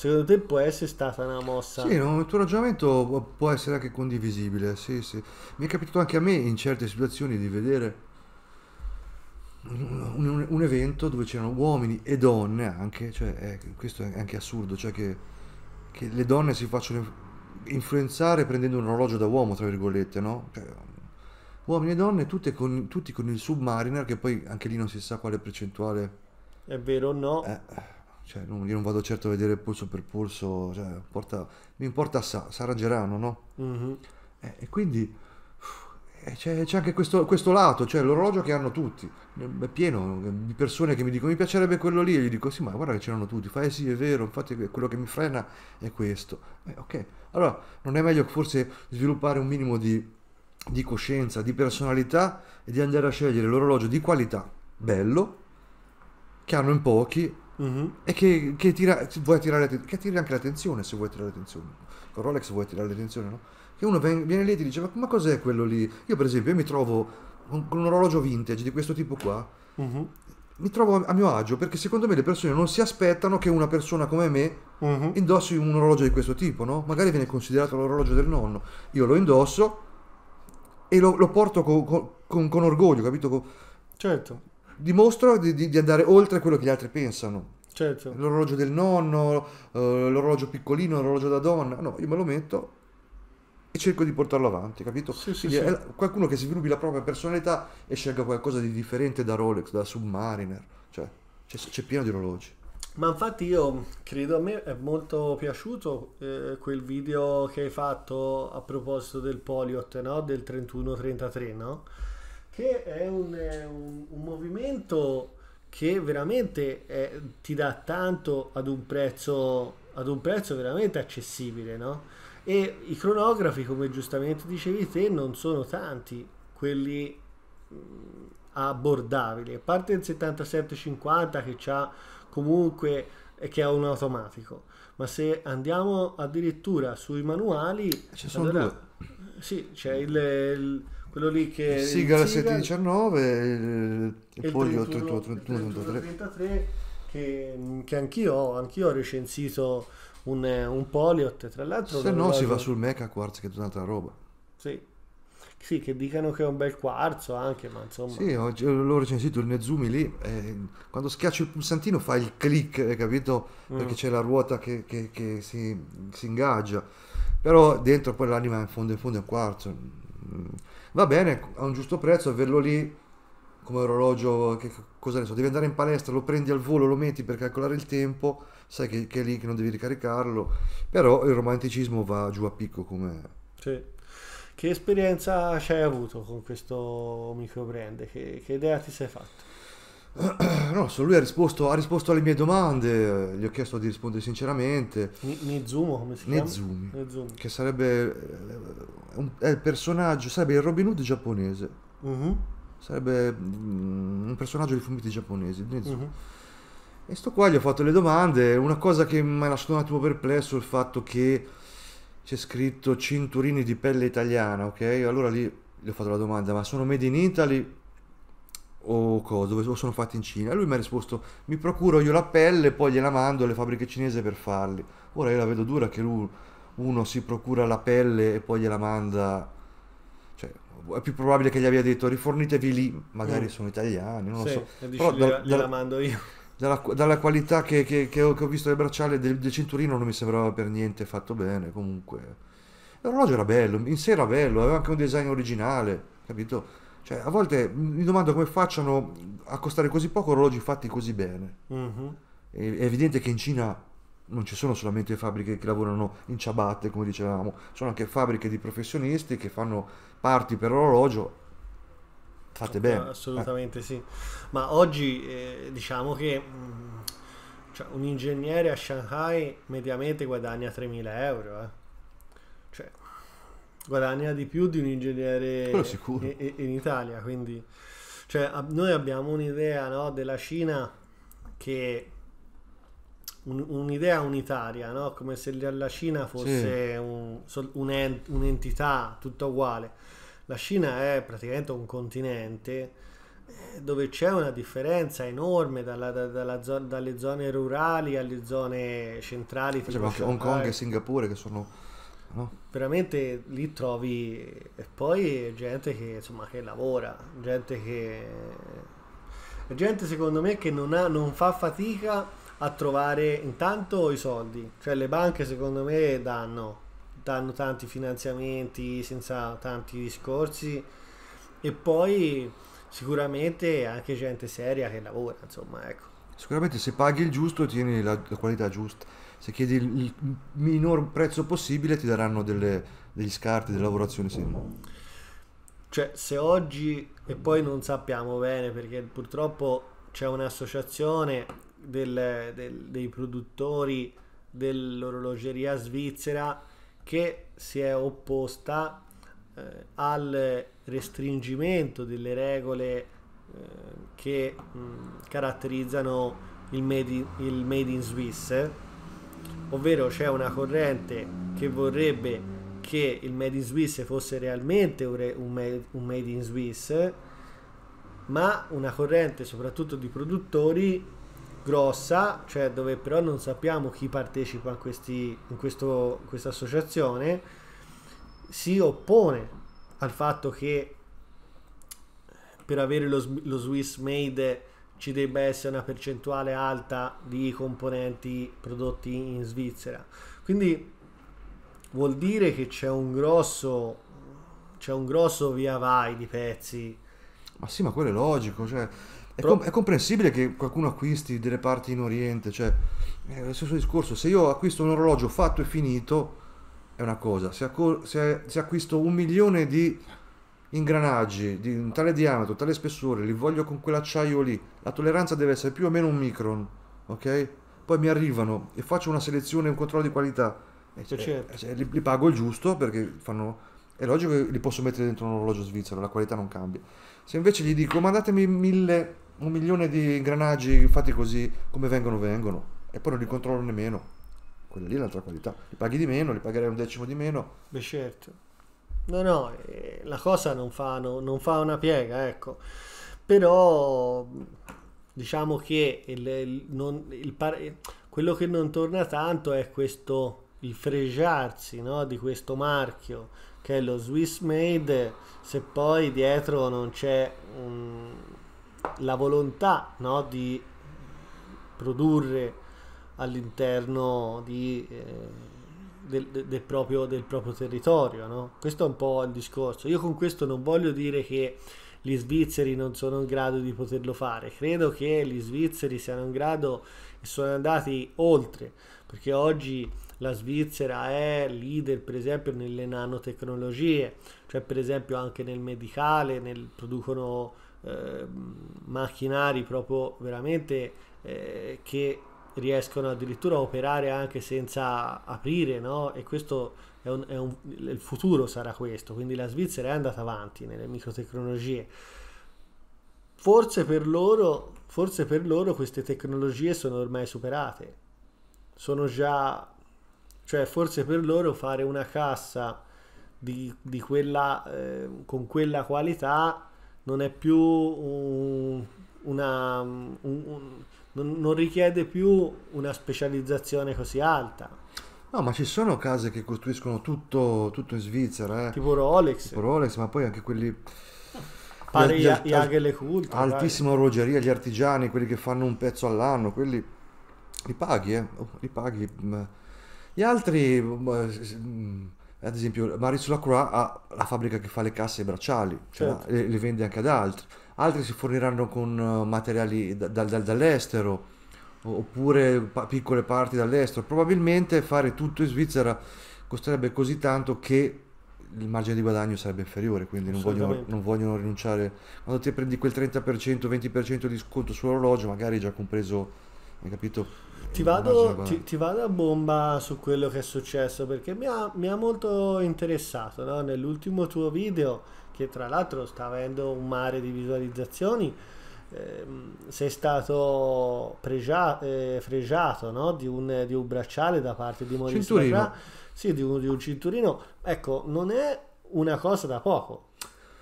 secondo te può essere stata una mossa? Sì, no, il tuo ragionamento può essere anche condivisibile, sì, sì. Mi è capitato anche a me in certe situazioni di vedere un, un, un evento dove c'erano uomini e donne anche, cioè, eh, questo è anche assurdo, cioè che, che, le donne si facciano influenzare prendendo un orologio da uomo, tra virgolette, no? Cioè, uomini e donne, con, tutti con il Submariner, che poi anche lì non si sa quale percentuale... È vero o no? Eh cioè, non, io non vado certo a vedere pulso per pulso, cioè, porta, mi importa, sa, s'arrangeranno, no? Mm-hmm. Eh, e quindi eh, c'è, c'è, anche questo, questo, lato, cioè l'orologio che hanno tutti, è pieno di persone che mi dicono mi piacerebbe quello lì, e gli dico sì ma guarda che ce l'hanno tutti, fai eh, sì è vero, infatti quello che mi frena è questo. Eh, ok, allora non è meglio forse sviluppare un minimo di, di coscienza, di personalità e di andare a scegliere l'orologio di qualità, bello, che hanno in pochi Mm-hmm. E che, che, tira, vuoi attirare, che attiri anche l'attenzione se vuoi attirare l'attenzione. Con Rolex vuoi attirare l'attenzione, no? Che uno viene, viene lì e ti dice, ma, ma, cos'è quello lì? Io per esempio, io mi trovo con, un, un orologio vintage di questo tipo qua, mm-hmm. mi trovo a, mio agio perché secondo me le persone non si aspettano che una persona come me mm-hmm. indossi un orologio di questo tipo, no? Magari viene considerato l'orologio del nonno. Io lo indosso e lo, lo porto con, con, con, orgoglio, capito? Certo dimostro di, di, di andare oltre quello che gli altri pensano. Certo. L'orologio del nonno, eh, l'orologio piccolino, l'orologio da donna. No, io me lo metto e cerco di portarlo avanti, capito? Sì, sì, sì. qualcuno che sviluppi la propria personalità e scelga qualcosa di differente da Rolex, da Submariner. Cioè, c'è, c'è pieno di orologi. Ma infatti io credo a me è molto piaciuto eh, quel video che hai fatto a proposito del Poliot, no? Del 3133, no? che è un, un, un movimento che veramente è, eh, ti dà tanto ad un prezzo, ad un prezzo veramente accessibile, no? E i cronografi, come giustamente dicevi te, non sono tanti quelli mm, abbordabili, a parte il 7750 che ha comunque che è un automatico, ma se andiamo addirittura sui manuali, ci sono allora, due. Sì, c'è il, il quello lì che Sigala 719 e poi il 31, 31, 33. 33 che, che anch'io, ho, anch'io ho recensito un, un Poliot tra l'altro se no si va sul Mecha Quartz che è un'altra roba sì. sì che dicano che è un bel quarzo anche ma insomma sì oggi eh, l'ho recensito il Nezumi lì eh, quando schiaccio il pulsantino fa il click capito mm. perché mm. c'è la ruota che, che, che si, si ingaggia però dentro poi l'anima in fondo in fondo è un quarzo Mm. va bene a un giusto prezzo averlo lì come orologio, che, cosa ne so, devi andare in palestra, lo prendi al volo, lo metti per calcolare il tempo, sai che, che è lì che non devi ricaricarlo, però il romanticismo va giù a picco come... Sì. Che esperienza ci hai avuto con questo microbrand? Che, che idea ti sei fatto? No, solo lui ha risposto, ha risposto, alle mie domande, gli ho chiesto di rispondere sinceramente. Nizumo come si chiama? Nezumi, Nezumi. che sarebbe eh, è il personaggio, sarebbe il Robin Hood giapponese. Uh-huh. Sarebbe mm, un personaggio di fumetti giapponesi, uh-huh. E sto qua gli ho fatto le domande, una cosa che mi ha lasciato un attimo perplesso è il fatto che c'è scritto cinturini di pelle italiana, ok? Allora lì gli ho fatto la domanda, ma sono made in Italy o cosa, dove sono fatti in Cina. E lui mi ha risposto, mi procuro io la pelle, e poi gliela mando alle fabbriche cinese per farli. Ora io la vedo dura che lui, uno si procura la pelle e poi gliela manda... Cioè, è più probabile che gli abbia detto rifornitevi lì, magari mm. sono italiani, non sì, lo so. Però gliela, da, gliela mando io. Dalla, dalla, qualità che, che, che, ho, che, ho, visto del bracciale del, del, cinturino non mi sembrava per niente fatto bene comunque l'orologio era bello in sé era bello aveva anche un design originale capito cioè, a volte mi domando come facciano a costare così poco orologi fatti così bene. Uh-huh. È, è evidente che in Cina non ci sono solamente fabbriche che lavorano in ciabatte, come dicevamo, sono anche fabbriche di professionisti che fanno parti per orologio fatte bene. Assolutamente eh. sì. Ma oggi eh, diciamo che mh, mm, cioè, un ingegnere a Shanghai mediamente guadagna 3.000 euro. Eh guadagna di più di un ingegnere in, in Italia. Quindi, cioè, noi abbiamo un'idea no, della Cina che un'idea unitaria, no? come se la Cina fosse sì. un, un'entità tutta uguale. La Cina è praticamente un continente eh, dove c'è una differenza enorme dalla, dalla, dalla, dalle zone rurali alle zone centrali. C'è Hong Kong e Singapore che sono No? Veramente lì trovi e poi gente che, insomma, che lavora, gente che... gente secondo me che non, ha, non fa fatica a trovare intanto i soldi, cioè le banche secondo me danno, danno tanti finanziamenti senza tanti discorsi e poi sicuramente anche gente seria che lavora, insomma, ecco. Sicuramente se paghi il giusto tieni la, la qualità giusta se chiedi il, il minor prezzo possibile ti daranno delle, degli scarti, delle lavorazioni simili. Cioè se oggi, e poi non sappiamo bene perché purtroppo c'è un'associazione del, del, dei produttori dell'orologeria svizzera che si è opposta eh, al restringimento delle regole eh, che mh, caratterizzano il made, in, il made in Swiss eh, ovvero c'è una corrente che vorrebbe che il Made in Swiss fosse realmente un made, un made in Swiss, ma una corrente soprattutto di produttori grossa, cioè dove però non sappiamo chi partecipa a questi, in questo, questa associazione, si oppone al fatto che per avere lo, lo Swiss Made ci debba essere una percentuale alta di componenti prodotti in Svizzera. Quindi vuol dire che c'è un grosso c'è un grosso via vai di pezzi. Ma sì, ma quello è logico, cioè è, Pro... com- è comprensibile che qualcuno acquisti delle parti in Oriente, cioè è eh, lo stesso discorso, se io acquisto un orologio fatto e finito è una cosa, se, acco- se, se acquisto un milione di ingranaggi di un tale diametro, tale spessore, li voglio con quell'acciaio lì, la tolleranza deve essere più o meno un micron, ok? Poi mi arrivano e faccio una selezione, un controllo di qualità, e eh, eh, certo. eh, li, li, pago il giusto perché fanno... È logico che li posso mettere dentro un orologio svizzero, la qualità non cambia. Se invece gli dico mandatemi mille, un milione di ingranaggi fatti così, come vengono vengono, e poi non li controllo nemmeno, quella lì è l'altra qualità, li paghi di meno, li pagherai un decimo di meno. Beh certo. No, no, eh, la cosa non fa, no, non fa una piega, ecco. Però diciamo che il, non, il, eh, quello che non torna tanto è questo il fregiarsi no, di questo marchio che è lo Swiss Made se poi dietro non c'è um, la volontà no, di produrre all'interno di eh, del, del, proprio, del proprio territorio. No? Questo è un po' il discorso. Io con questo non voglio dire che gli svizzeri non sono in grado di poterlo fare. Credo che gli svizzeri siano in grado e sono andati oltre, perché oggi la Svizzera è leader per esempio nelle nanotecnologie, cioè per esempio anche nel medicale, nel, producono eh, macchinari proprio veramente eh, che riescono addirittura a operare anche senza aprire, no? E questo è un, è un, il futuro sarà questo, quindi la Svizzera è andata avanti nelle microtecnologie. Forse per loro, forse per loro queste tecnologie sono ormai superate, sono già, cioè forse per loro fare una cassa di, di quella, eh, con quella qualità non è più un, una, un, un non, richiede più una specializzazione così alta. No, ma ci sono case che costruiscono tutto, tutto in Svizzera, eh. tipo Rolex. Tipo Rolex, ma poi anche quelli... Pare gli, gli, gli le culte. Altissima orologeria, gli artigiani, quelli che fanno un pezzo all'anno, quelli li paghi, eh. oh, li paghi. Gli altri... Mh, boh, boh, ad esempio Marius Lacroix ha la fabbrica che fa le casse e i bracciali, cioè certo. le, le, vende anche ad altri, altri si forniranno con eh, materiali da, da, dall'estero oppure pa- piccole parti dall'estero, probabilmente fare tutto in Svizzera costerebbe così tanto che il margine di guadagno sarebbe inferiore, quindi non vogliono, non vogliono, rinunciare. Quando ti prendi quel 30%, 20% di sconto sull'orologio, magari hai già compreso hai capito? Ti vado, ti, ti vado, a bomba su quello che è successo perché mi ha, mi ha molto interessato no? nell'ultimo tuo video che tra l'altro sta avendo un mare di visualizzazioni ehm, sei stato pregia, eh, fregiato no? di, un, di, un, bracciale da parte di Maurizio cinturino. sì, di un, di un cinturino ecco non è una cosa da poco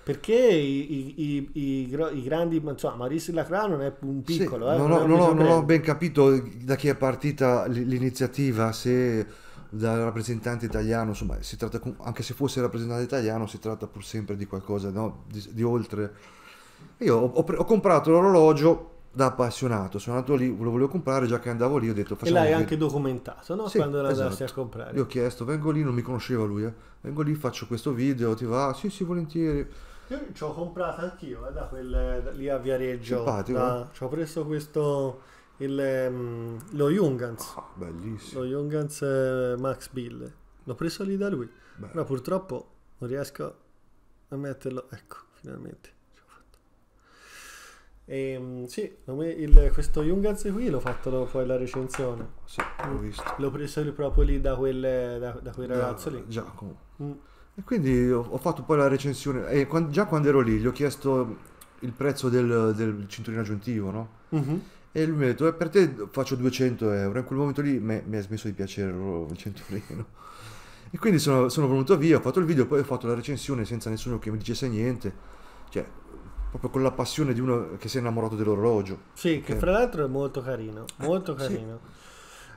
perché i, i, i, i grandi, insomma, Maurice Lacra non è un piccolo. Sì, eh, non, ho, non, ho, non, ho, ben capito da chi è partita l'iniziativa, se dal rappresentante italiano, insomma, si tratta, anche se fosse il rappresentante italiano, si tratta pur sempre di qualcosa no? di, di, oltre. Io ho, ho, ho comprato l'orologio da appassionato, sono andato lì, lo volevo comprare, già che andavo lì ho detto E l'hai anche documentato, no? Sì, Quando l'andavi esatto. a comprare. Io ho chiesto, vengo lì, non mi conosceva lui, eh? vengo lì, faccio questo video, ti va? Sì, sì, volentieri io ci ho comprato anch'io eh, da quel lì a Viareggio. Eh? ci ho preso questo il, um, lo Jungans. Ah, bellissimo. Lo Jungans eh, Max Bill. L'ho preso lì da lui. Beh. Però purtroppo non riesco a metterlo. Ecco, finalmente. E, ehm, sì, il, questo Jungans qui l'ho fatto poi la recensione. Sì, l'ho visto. L'ho preso proprio lì da quel, da, da quel ragazzo lì. Giacomo. Mm. E quindi ho fatto poi la recensione e quando, già quando ero lì gli ho chiesto il prezzo del, del cinturino aggiuntivo, no? Uh-huh. E lui mi ha detto, eh, per te faccio 200 euro. In quel momento lì mi, ha smesso di piacere il cinturino. E quindi sono, sono venuto via, ho fatto il video, poi ho fatto la recensione senza nessuno che mi dicesse niente. Cioè, proprio con la passione di uno che si è innamorato dell'orologio. Sì, che eh. fra l'altro è molto carino, eh, molto carino.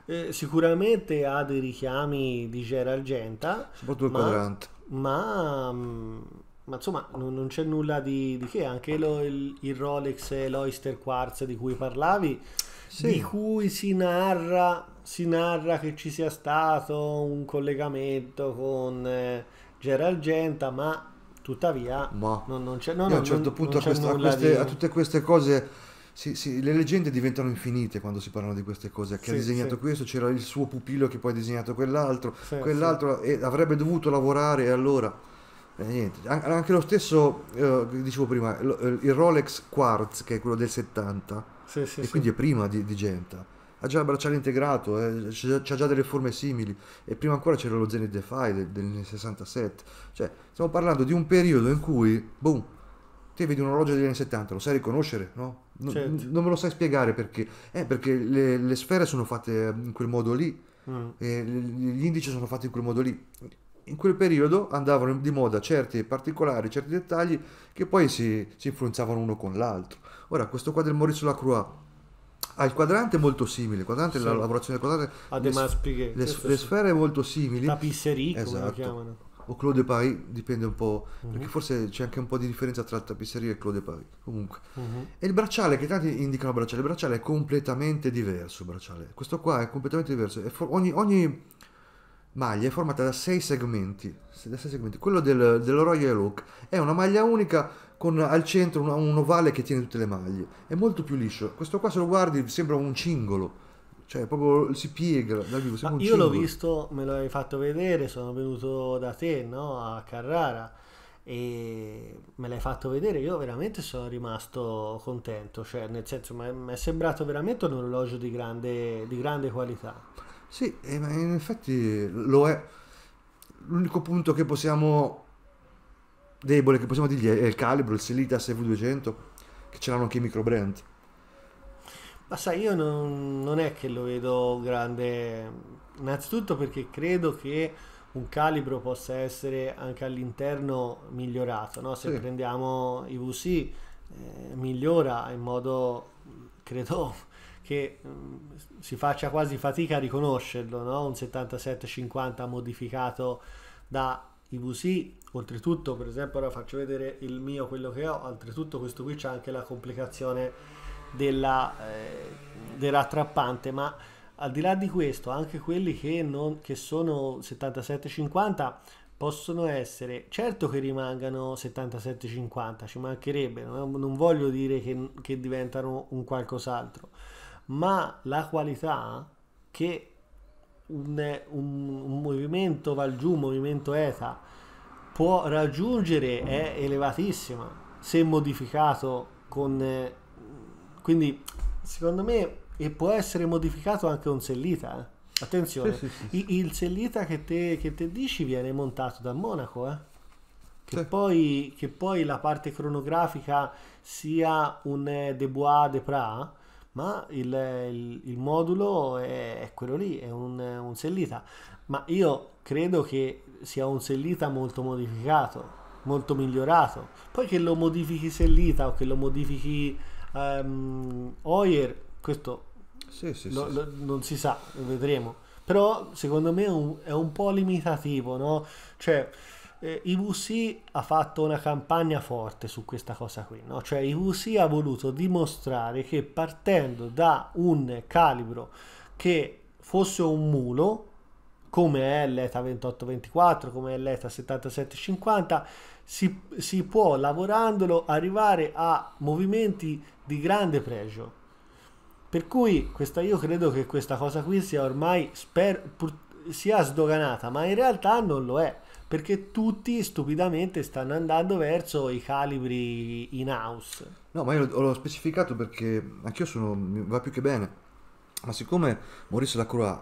Sì. Eh, sicuramente ha dei richiami di Gera Argenta. Soprattutto il ma... quadrante ma, mm, ma insomma non, non, c'è nulla di, di che, anche lo, il, il, Rolex e l'Oyster Quartz di cui parlavi, sì. di cui si narra, si narra, che ci sia stato un collegamento con eh, Gerald Genta, ma tuttavia ma. Non, non c'è, no, no, a un certo punto a, questa, a, queste, di... a tutte queste cose sì, sì, le leggende diventano infinite quando si parlano di queste cose. Che sì, ha disegnato questo, c'era il suo pupillo che poi ha disegnato quell'altro, quell'altro e avrebbe dovuto lavorare e allora... Eh, niente. An- anche lo stesso, eh, dicevo prima, l- eh, il Rolex Quartz, che è quello del 70, e quindi è prima di, di Genta, ha già il bracciale integrato, eh, c'ha già delle forme simili, e prima ancora c'era lo Zenith Defy del, del 67. Cioè, stiamo parlando di un periodo in cui, boom, te vedi un orologio degli anni 70, lo sai riconoscere, no? N- certo. Non me lo sai spiegare perché. Eh, perché le, le sfere sono fatte in quel modo lì, mm. eh, gli indici sono fatti in quel modo lì. In quel periodo andavano di moda certi particolari, certi dettagli che poi si, si influenzavano uno con l'altro. Ora, questo qua del Maurizio Lacroix ha il quadrante molto simile, il quadrante, sì. la lavorazione del quadrante, le, sf- le, sfere molto simili. Tapisserie, pisserie, esatto. come la esatto. chiamano o Claude de Paris, dipende un po', mm-hmm. perché mhm. forse c'è anche un po' di differenza tra la tapisserie e Claude de Paris, comunque. Mm-hmm. E il bracciale, che tanti indicano bracciale, il bracciale è completamente diverso, bracciale. questo qua è completamente diverso, è for- ogni, ogni, maglia è formata da sei segmenti, da sei segmenti. quello del, del Royal Oak è una maglia unica con al centro un, un ovale che tiene tutte le maglie, è molto più liscio, questo qua se lo guardi sembra un cingolo cioè, proprio si piega dal vivo. Ah, io l'ho visto, me l'hai fatto vedere, sono venuto da te, no? A Carrara e me l'hai fatto vedere, io veramente sono rimasto contento, cioè nel senso mi è sembrato veramente un orologio di grande, di grande qualità. Sì, ma in effetti lo è. L'unico punto che possiamo debole che possiamo dirgli è il calibro, il Selita sv 200 che ce l'hanno anche i microbrand. Ma sai, io non, non è che lo vedo grande. Innanzitutto perché credo che un calibro possa essere anche all'interno migliorato. No? Se sì. prendiamo i VC, eh, migliora in modo credo che mh, mm, si faccia quasi fatica a riconoscerlo. No? Un 7750 modificato da IVC. Oltretutto, per esempio, ora faccio vedere il mio, quello che ho. Oltretutto, questo qui c'è anche la complicazione della, eh, dell'attrappante, ma al di là di questo, anche quelli che, non, che sono 77,50 possono essere, certo che rimangano 77-50, ci mancherebbe, non, non voglio dire che, che diventano un qualcos'altro, ma la qualità che un, un, un, movimento val giù, un movimento ETA può raggiungere è elevatissima se modificato con eh, quindi secondo me e può essere modificato anche un sellita. Eh. Attenzione, sì, sì, sì. il sellita che te, che te, dici viene montato da Monaco, eh? che, poi, che, poi, la parte cronografica sia un eh, Debois de Pra, ma il, il, il modulo è, è, quello lì, è un, un sellita. Ma io credo che sia un sellita molto modificato, molto migliorato. Poi che lo modifichi sellita o che lo modifichi Um, ehm, Oyer, questo sì, sì, lo, sì, lo, non si sa, vedremo. Però secondo me è un, è un po' limitativo, no? Cioè, eh, IVC ha fatto una campagna forte su questa cosa qui, no? Cioè, IVC ha voluto dimostrare che partendo da un calibro che fosse un mulo, come è l'ETA 2824, come è l'ETA 7750, si, si può lavorandolo arrivare a movimenti di grande pregio. Per cui questa, io credo che questa cosa qui sia ormai sper, pur, sia sdoganata, ma in realtà non lo è, perché tutti stupidamente stanno andando verso i calibri in house. No, ma io l'ho specificato perché anch'io sono, va più che bene, ma siccome Maurice Lacroix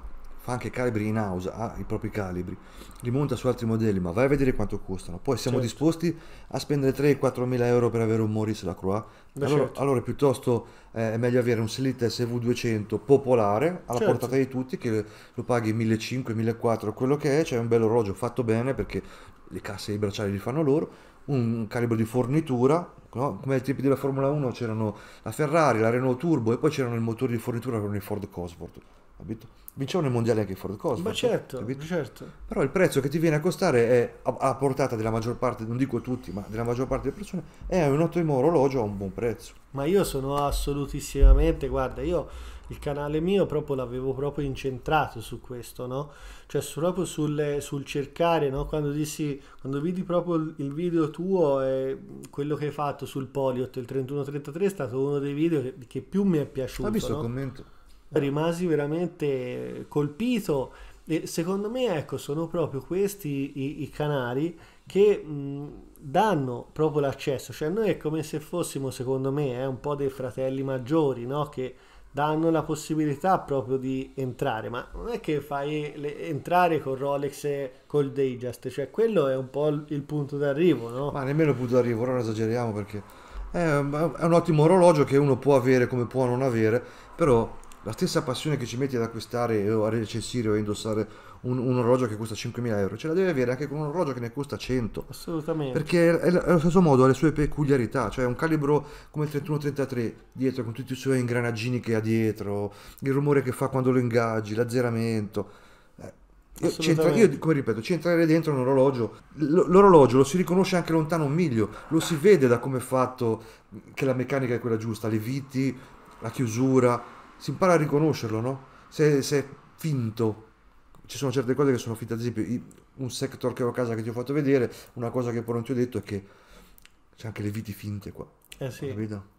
fa anche calibri in house, ha i propri calibri, li monta su altri modelli, ma vai a vedere quanto costano. Poi siamo certo. disposti a spendere 3-4 mila euro per avere un Maurice Lacroix. Allora, certo. allora, piuttosto eh, è meglio avere un Slit SV200 popolare, alla certo. portata di tutti, che lo paghi 1500-1400, quello che è, cioè un bello orologio fatto bene perché le casse e i bracciali li fanno loro, un calibro di fornitura, no? come i tipi della Formula 1 c'erano la Ferrari, la Renault Turbo e poi c'erano i motori di fornitura con il Ford Cosworth capito? Vincevano i mondiali anche Ford Cosmo. Ma certo, certo, Però il prezzo che ti viene a costare è a, portata della maggior parte, non dico tutti, ma della maggior parte delle persone, è un ottimo orologio a un buon prezzo. Ma io sono assolutissimamente, guarda, io il canale mio proprio l'avevo proprio incentrato su questo, no? Cioè proprio sulle, sul cercare, no? Quando, dissi, quando vidi proprio il video tuo e quello che hai fatto sul Poliot, il 3133, è stato uno dei video che, che più mi è piaciuto. Hai visto no? il commento? rimasi veramente colpito e secondo me ecco, sono proprio questi i, i canali che mh, danno proprio l'accesso, cioè noi è come se fossimo secondo me eh, un po' dei fratelli maggiori no? che danno la possibilità proprio di entrare, ma non è che fai le, entrare con Rolex e col Dayjust, cioè quello è un po' il, il punto d'arrivo, no? Ma nemmeno il punto d'arrivo, ora esageriamo perché è un ottimo orologio che uno può avere come può non avere, però la stessa passione che ci metti ad acquistare o a recensire o a indossare un, un, orologio che costa 5.000 euro, ce la devi avere anche con un orologio che ne costa 100. Assolutamente. Perché è, allo stesso modo ha le sue peculiarità, cioè un calibro come il 31-33 dietro con tutti i suoi ingranaggini che ha dietro, il rumore che fa quando lo ingaggi, l'azzeramento. Eh, io, io, come ripeto, c'entrare dentro un orologio, l'orologio lo si riconosce anche lontano un miglio, lo si vede da come è fatto che la meccanica è quella giusta, le viti, la chiusura, si impara a riconoscerlo, no? Se, se, è finto, ci sono certe cose che sono finte, ad esempio un sector che ho a casa che ti ho fatto vedere, una cosa che poi non ti ho detto è che c'è anche le viti finte qua. Eh sì.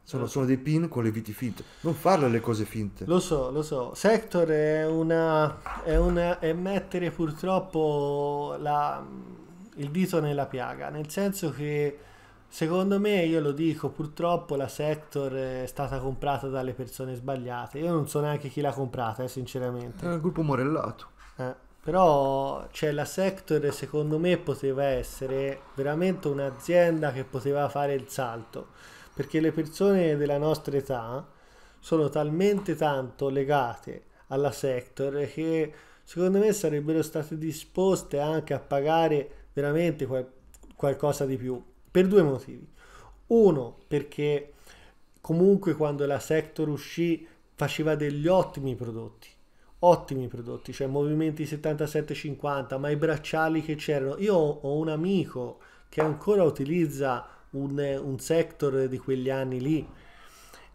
Sono, eh. sono, dei pin con le viti finte. Non farle le cose finte. Lo so, lo so. Sector è una... è, una, è mettere purtroppo la, il dito nella piaga, nel senso che Secondo me, io lo dico, purtroppo la Sector è stata comprata dalle persone sbagliate. Io non so neanche chi l'ha comprata, eh, sinceramente. È eh, il gruppo Morellato. Eh, però cioè, la Sector, secondo me, poteva essere veramente un'azienda che poteva fare il salto. Perché le persone della nostra età sono talmente tanto legate alla Sector che secondo me sarebbero state disposte anche a pagare veramente qual- qualcosa di più per due motivi. Uno, perché comunque quando la Sector uscì faceva degli ottimi prodotti, ottimi prodotti, cioè movimenti 77-50, ma i bracciali che c'erano. Io ho un amico che ancora utilizza un, un Sector di quegli anni lì.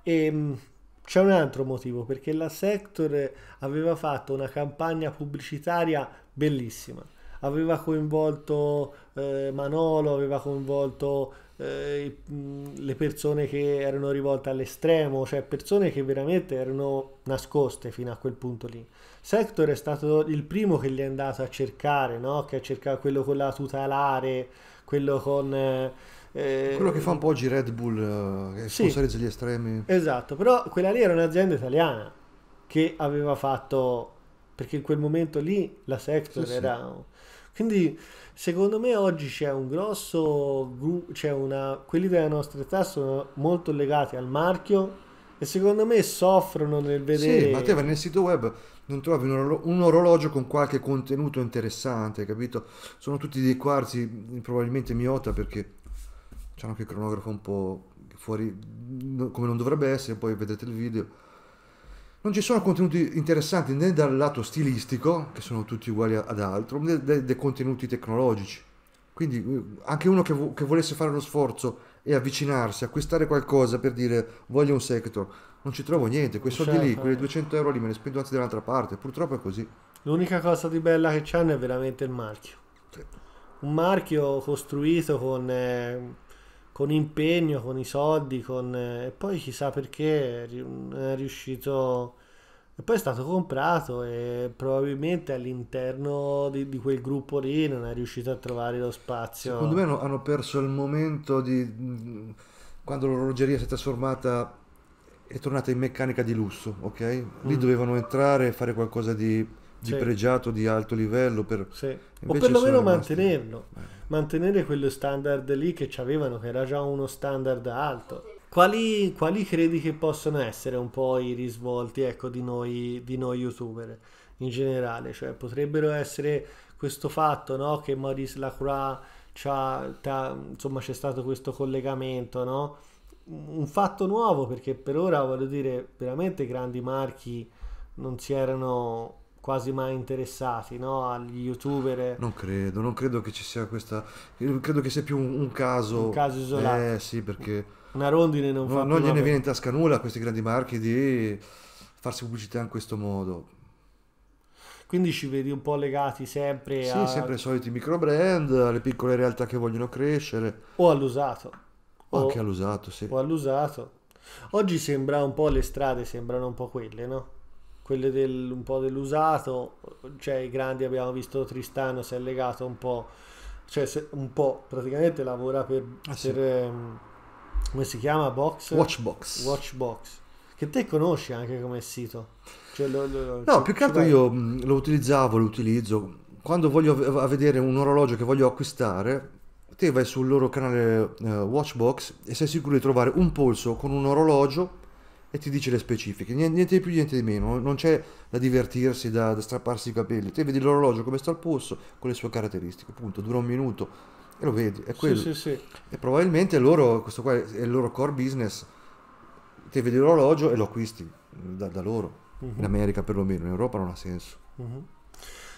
E, ehm, c'è un altro motivo, perché la Sector aveva fatto una campagna pubblicitaria bellissima aveva coinvolto eh, Manolo, aveva coinvolto eh, le persone che erano rivolte all'estremo, cioè persone che veramente erano nascoste fino a quel punto lì. Sector è stato il primo che li è andato a cercare, no? che ha cercato quello con la tutelare, quello con... Eh, eh quello che fa un po' oggi Red Bull, eh, che sì, sponsorizza gli estremi. Esatto, però quella lì era un'azienda italiana che aveva fatto perché in quel momento lì la sector sì, era quindi secondo me oggi c'è un grosso gruppo, c'è una, quelli della nostra età sono molto legati al marchio e secondo me soffrono nel vedere... Sì, ma te vai nel sito web, non trovi un, orologio, un orologio con qualche contenuto interessante, capito? Sono tutti dei quarzi, probabilmente miota perché c'è anche il cronografo un po' fuori come non dovrebbe essere, poi vedete il video non ci sono contenuti interessanti né dal lato stilistico, che sono tutti uguali ad altro, né dai contenuti tecnologici. Quindi eh, anche uno che, vo che, volesse fare uno sforzo e avvicinarsi, acquistare qualcosa per dire voglio un sector, non ci trovo niente, quei soldi certo. lì, quei 200 euro lì me ne spendo anzi dall'altra parte, purtroppo è così. L'unica cosa di bella che c'hanno è veramente il marchio. Sì. Un marchio costruito con... Eh con impegno, con i soldi, con... Eh, e poi chissà perché è riuscito... E poi è stato comprato e probabilmente all'interno di, di, quel gruppo lì non è riuscito a trovare lo spazio. Secondo me hanno perso il momento di quando l'orologeria si è trasformata, è tornata in meccanica di lusso, ok? Lì mm. dovevano entrare e fare qualcosa di di sì. pregiato di alto livello per, sì. o perlomeno mantenerlo rimasti... mantenere quello standard lì che avevano che era già uno standard alto quali, quali, credi che possono essere un po' i risvolti ecco, di, noi, di noi youtuber in generale cioè potrebbero essere questo fatto no? che Maurice Lacroix c'ha, ta, insomma c'è stato questo collegamento no? un fatto nuovo perché per ora voglio dire veramente grandi marchi non si erano quasi mai interessati no? agli youtuber. Non credo, non credo che ci sia questa. Credo che sia più un, un caso. Un caso isolato. Eh sì, perché. Una rondine non, non fa. Non gliene viene in tasca nulla a questi grandi marchi di farsi pubblicità in questo modo. Quindi ci vedi un po' legati sempre sì, a. sempre ai soliti micro brand, alle piccole realtà che vogliono crescere. O all'usato. o anche all'usato, sì. O all'usato. Oggi sembra un po' le strade, sembrano un po' quelle, no? quelle del, un po' dell'usato, cioè i grandi abbiamo visto Tristano si è legato un po', cioè se, un po' praticamente lavora per, ah, sì. per um, come si chiama? Box? Watchbox. Watchbox. Che te conosci anche come sito? Cioè, lo, lo, no, più che altro vai? io lo utilizzavo, lo utilizzo. Quando voglio a vedere un orologio che voglio acquistare, te vai sul loro canale uh, Watchbox e sei sicuro di trovare un polso con un orologio e ti dice le specifiche, niente di più, niente di meno, non c'è da divertirsi, da, da strapparsi i capelli, te vedi l'orologio come sta al polso con le sue caratteristiche, appunto, dura un minuto e lo vedi, è quello. Sì, sì, sì. E probabilmente loro, questo qua è il loro core business, te vedi l'orologio e lo acquisti mm, da, da loro, uh-huh. in America perlomeno, in Europa non ha senso. Uh-huh.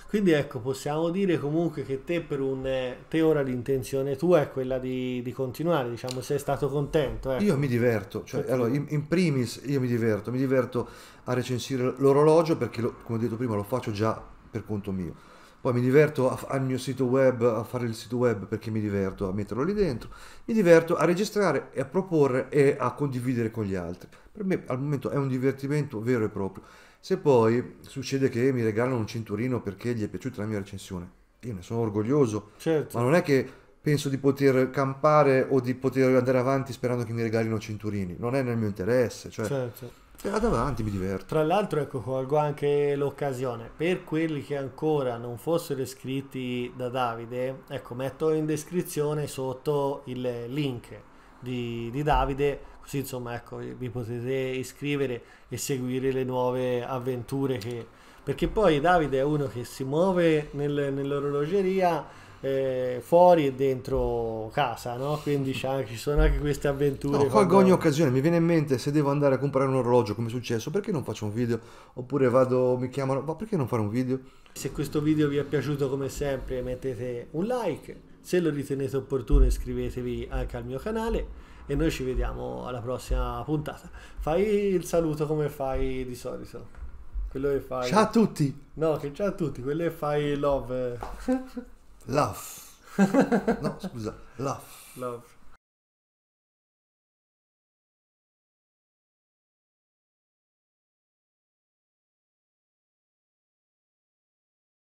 Quindi ecco, possiamo dire comunque che te, per un, eh, te ora l'intenzione tua è quella di, di continuare, diciamo, sei stato contento. Ecco. Io mi diverto, cioè, certo. allora, in, in, primis io mi diverto, mi diverto a recensire l'orologio perché, lo, come ho detto prima, lo faccio già per conto mio. Poi mi diverto a, al mio sito web, a fare il sito web perché mi diverto a metterlo lì dentro, mi diverto a registrare e a proporre e a condividere con gli altri. Per me al momento è un divertimento vero e proprio se poi succede che mi regalano un cinturino perché gli è piaciuta la mia recensione, io ne sono orgoglioso, certo. ma non è che penso di poter campare o di poter andare avanti sperando che mi regalino cinturini, non è nel mio interesse, cioè certo. Eh, vado avanti, mi diverto. Tra l'altro ecco, colgo anche l'occasione, per quelli che ancora non fossero iscritti da Davide, ecco, metto in descrizione sotto il link di, di Davide Così insomma ecco, vi potete iscrivere e seguire le nuove avventure che... Perché poi Davide è uno che si muove nel, nell'orologeria eh, fuori e dentro casa, no? Quindi anche, ci sono anche queste avventure. No, quando... ogni occasione mi viene in mente se devo andare a comprare un orologio, come è successo, perché non faccio un video? Oppure vado, mi chiamano, ma perché non fare un video? Se questo video vi è piaciuto come sempre mettete un like, se lo ritenete opportuno iscrivetevi anche al mio canale e noi ci vediamo alla prossima puntata. Fai il saluto come fai di solito. Quello che fai... Ciao a tutti! No, che ciao a tutti, quello che fai love. Love. No, scusa, love. Love.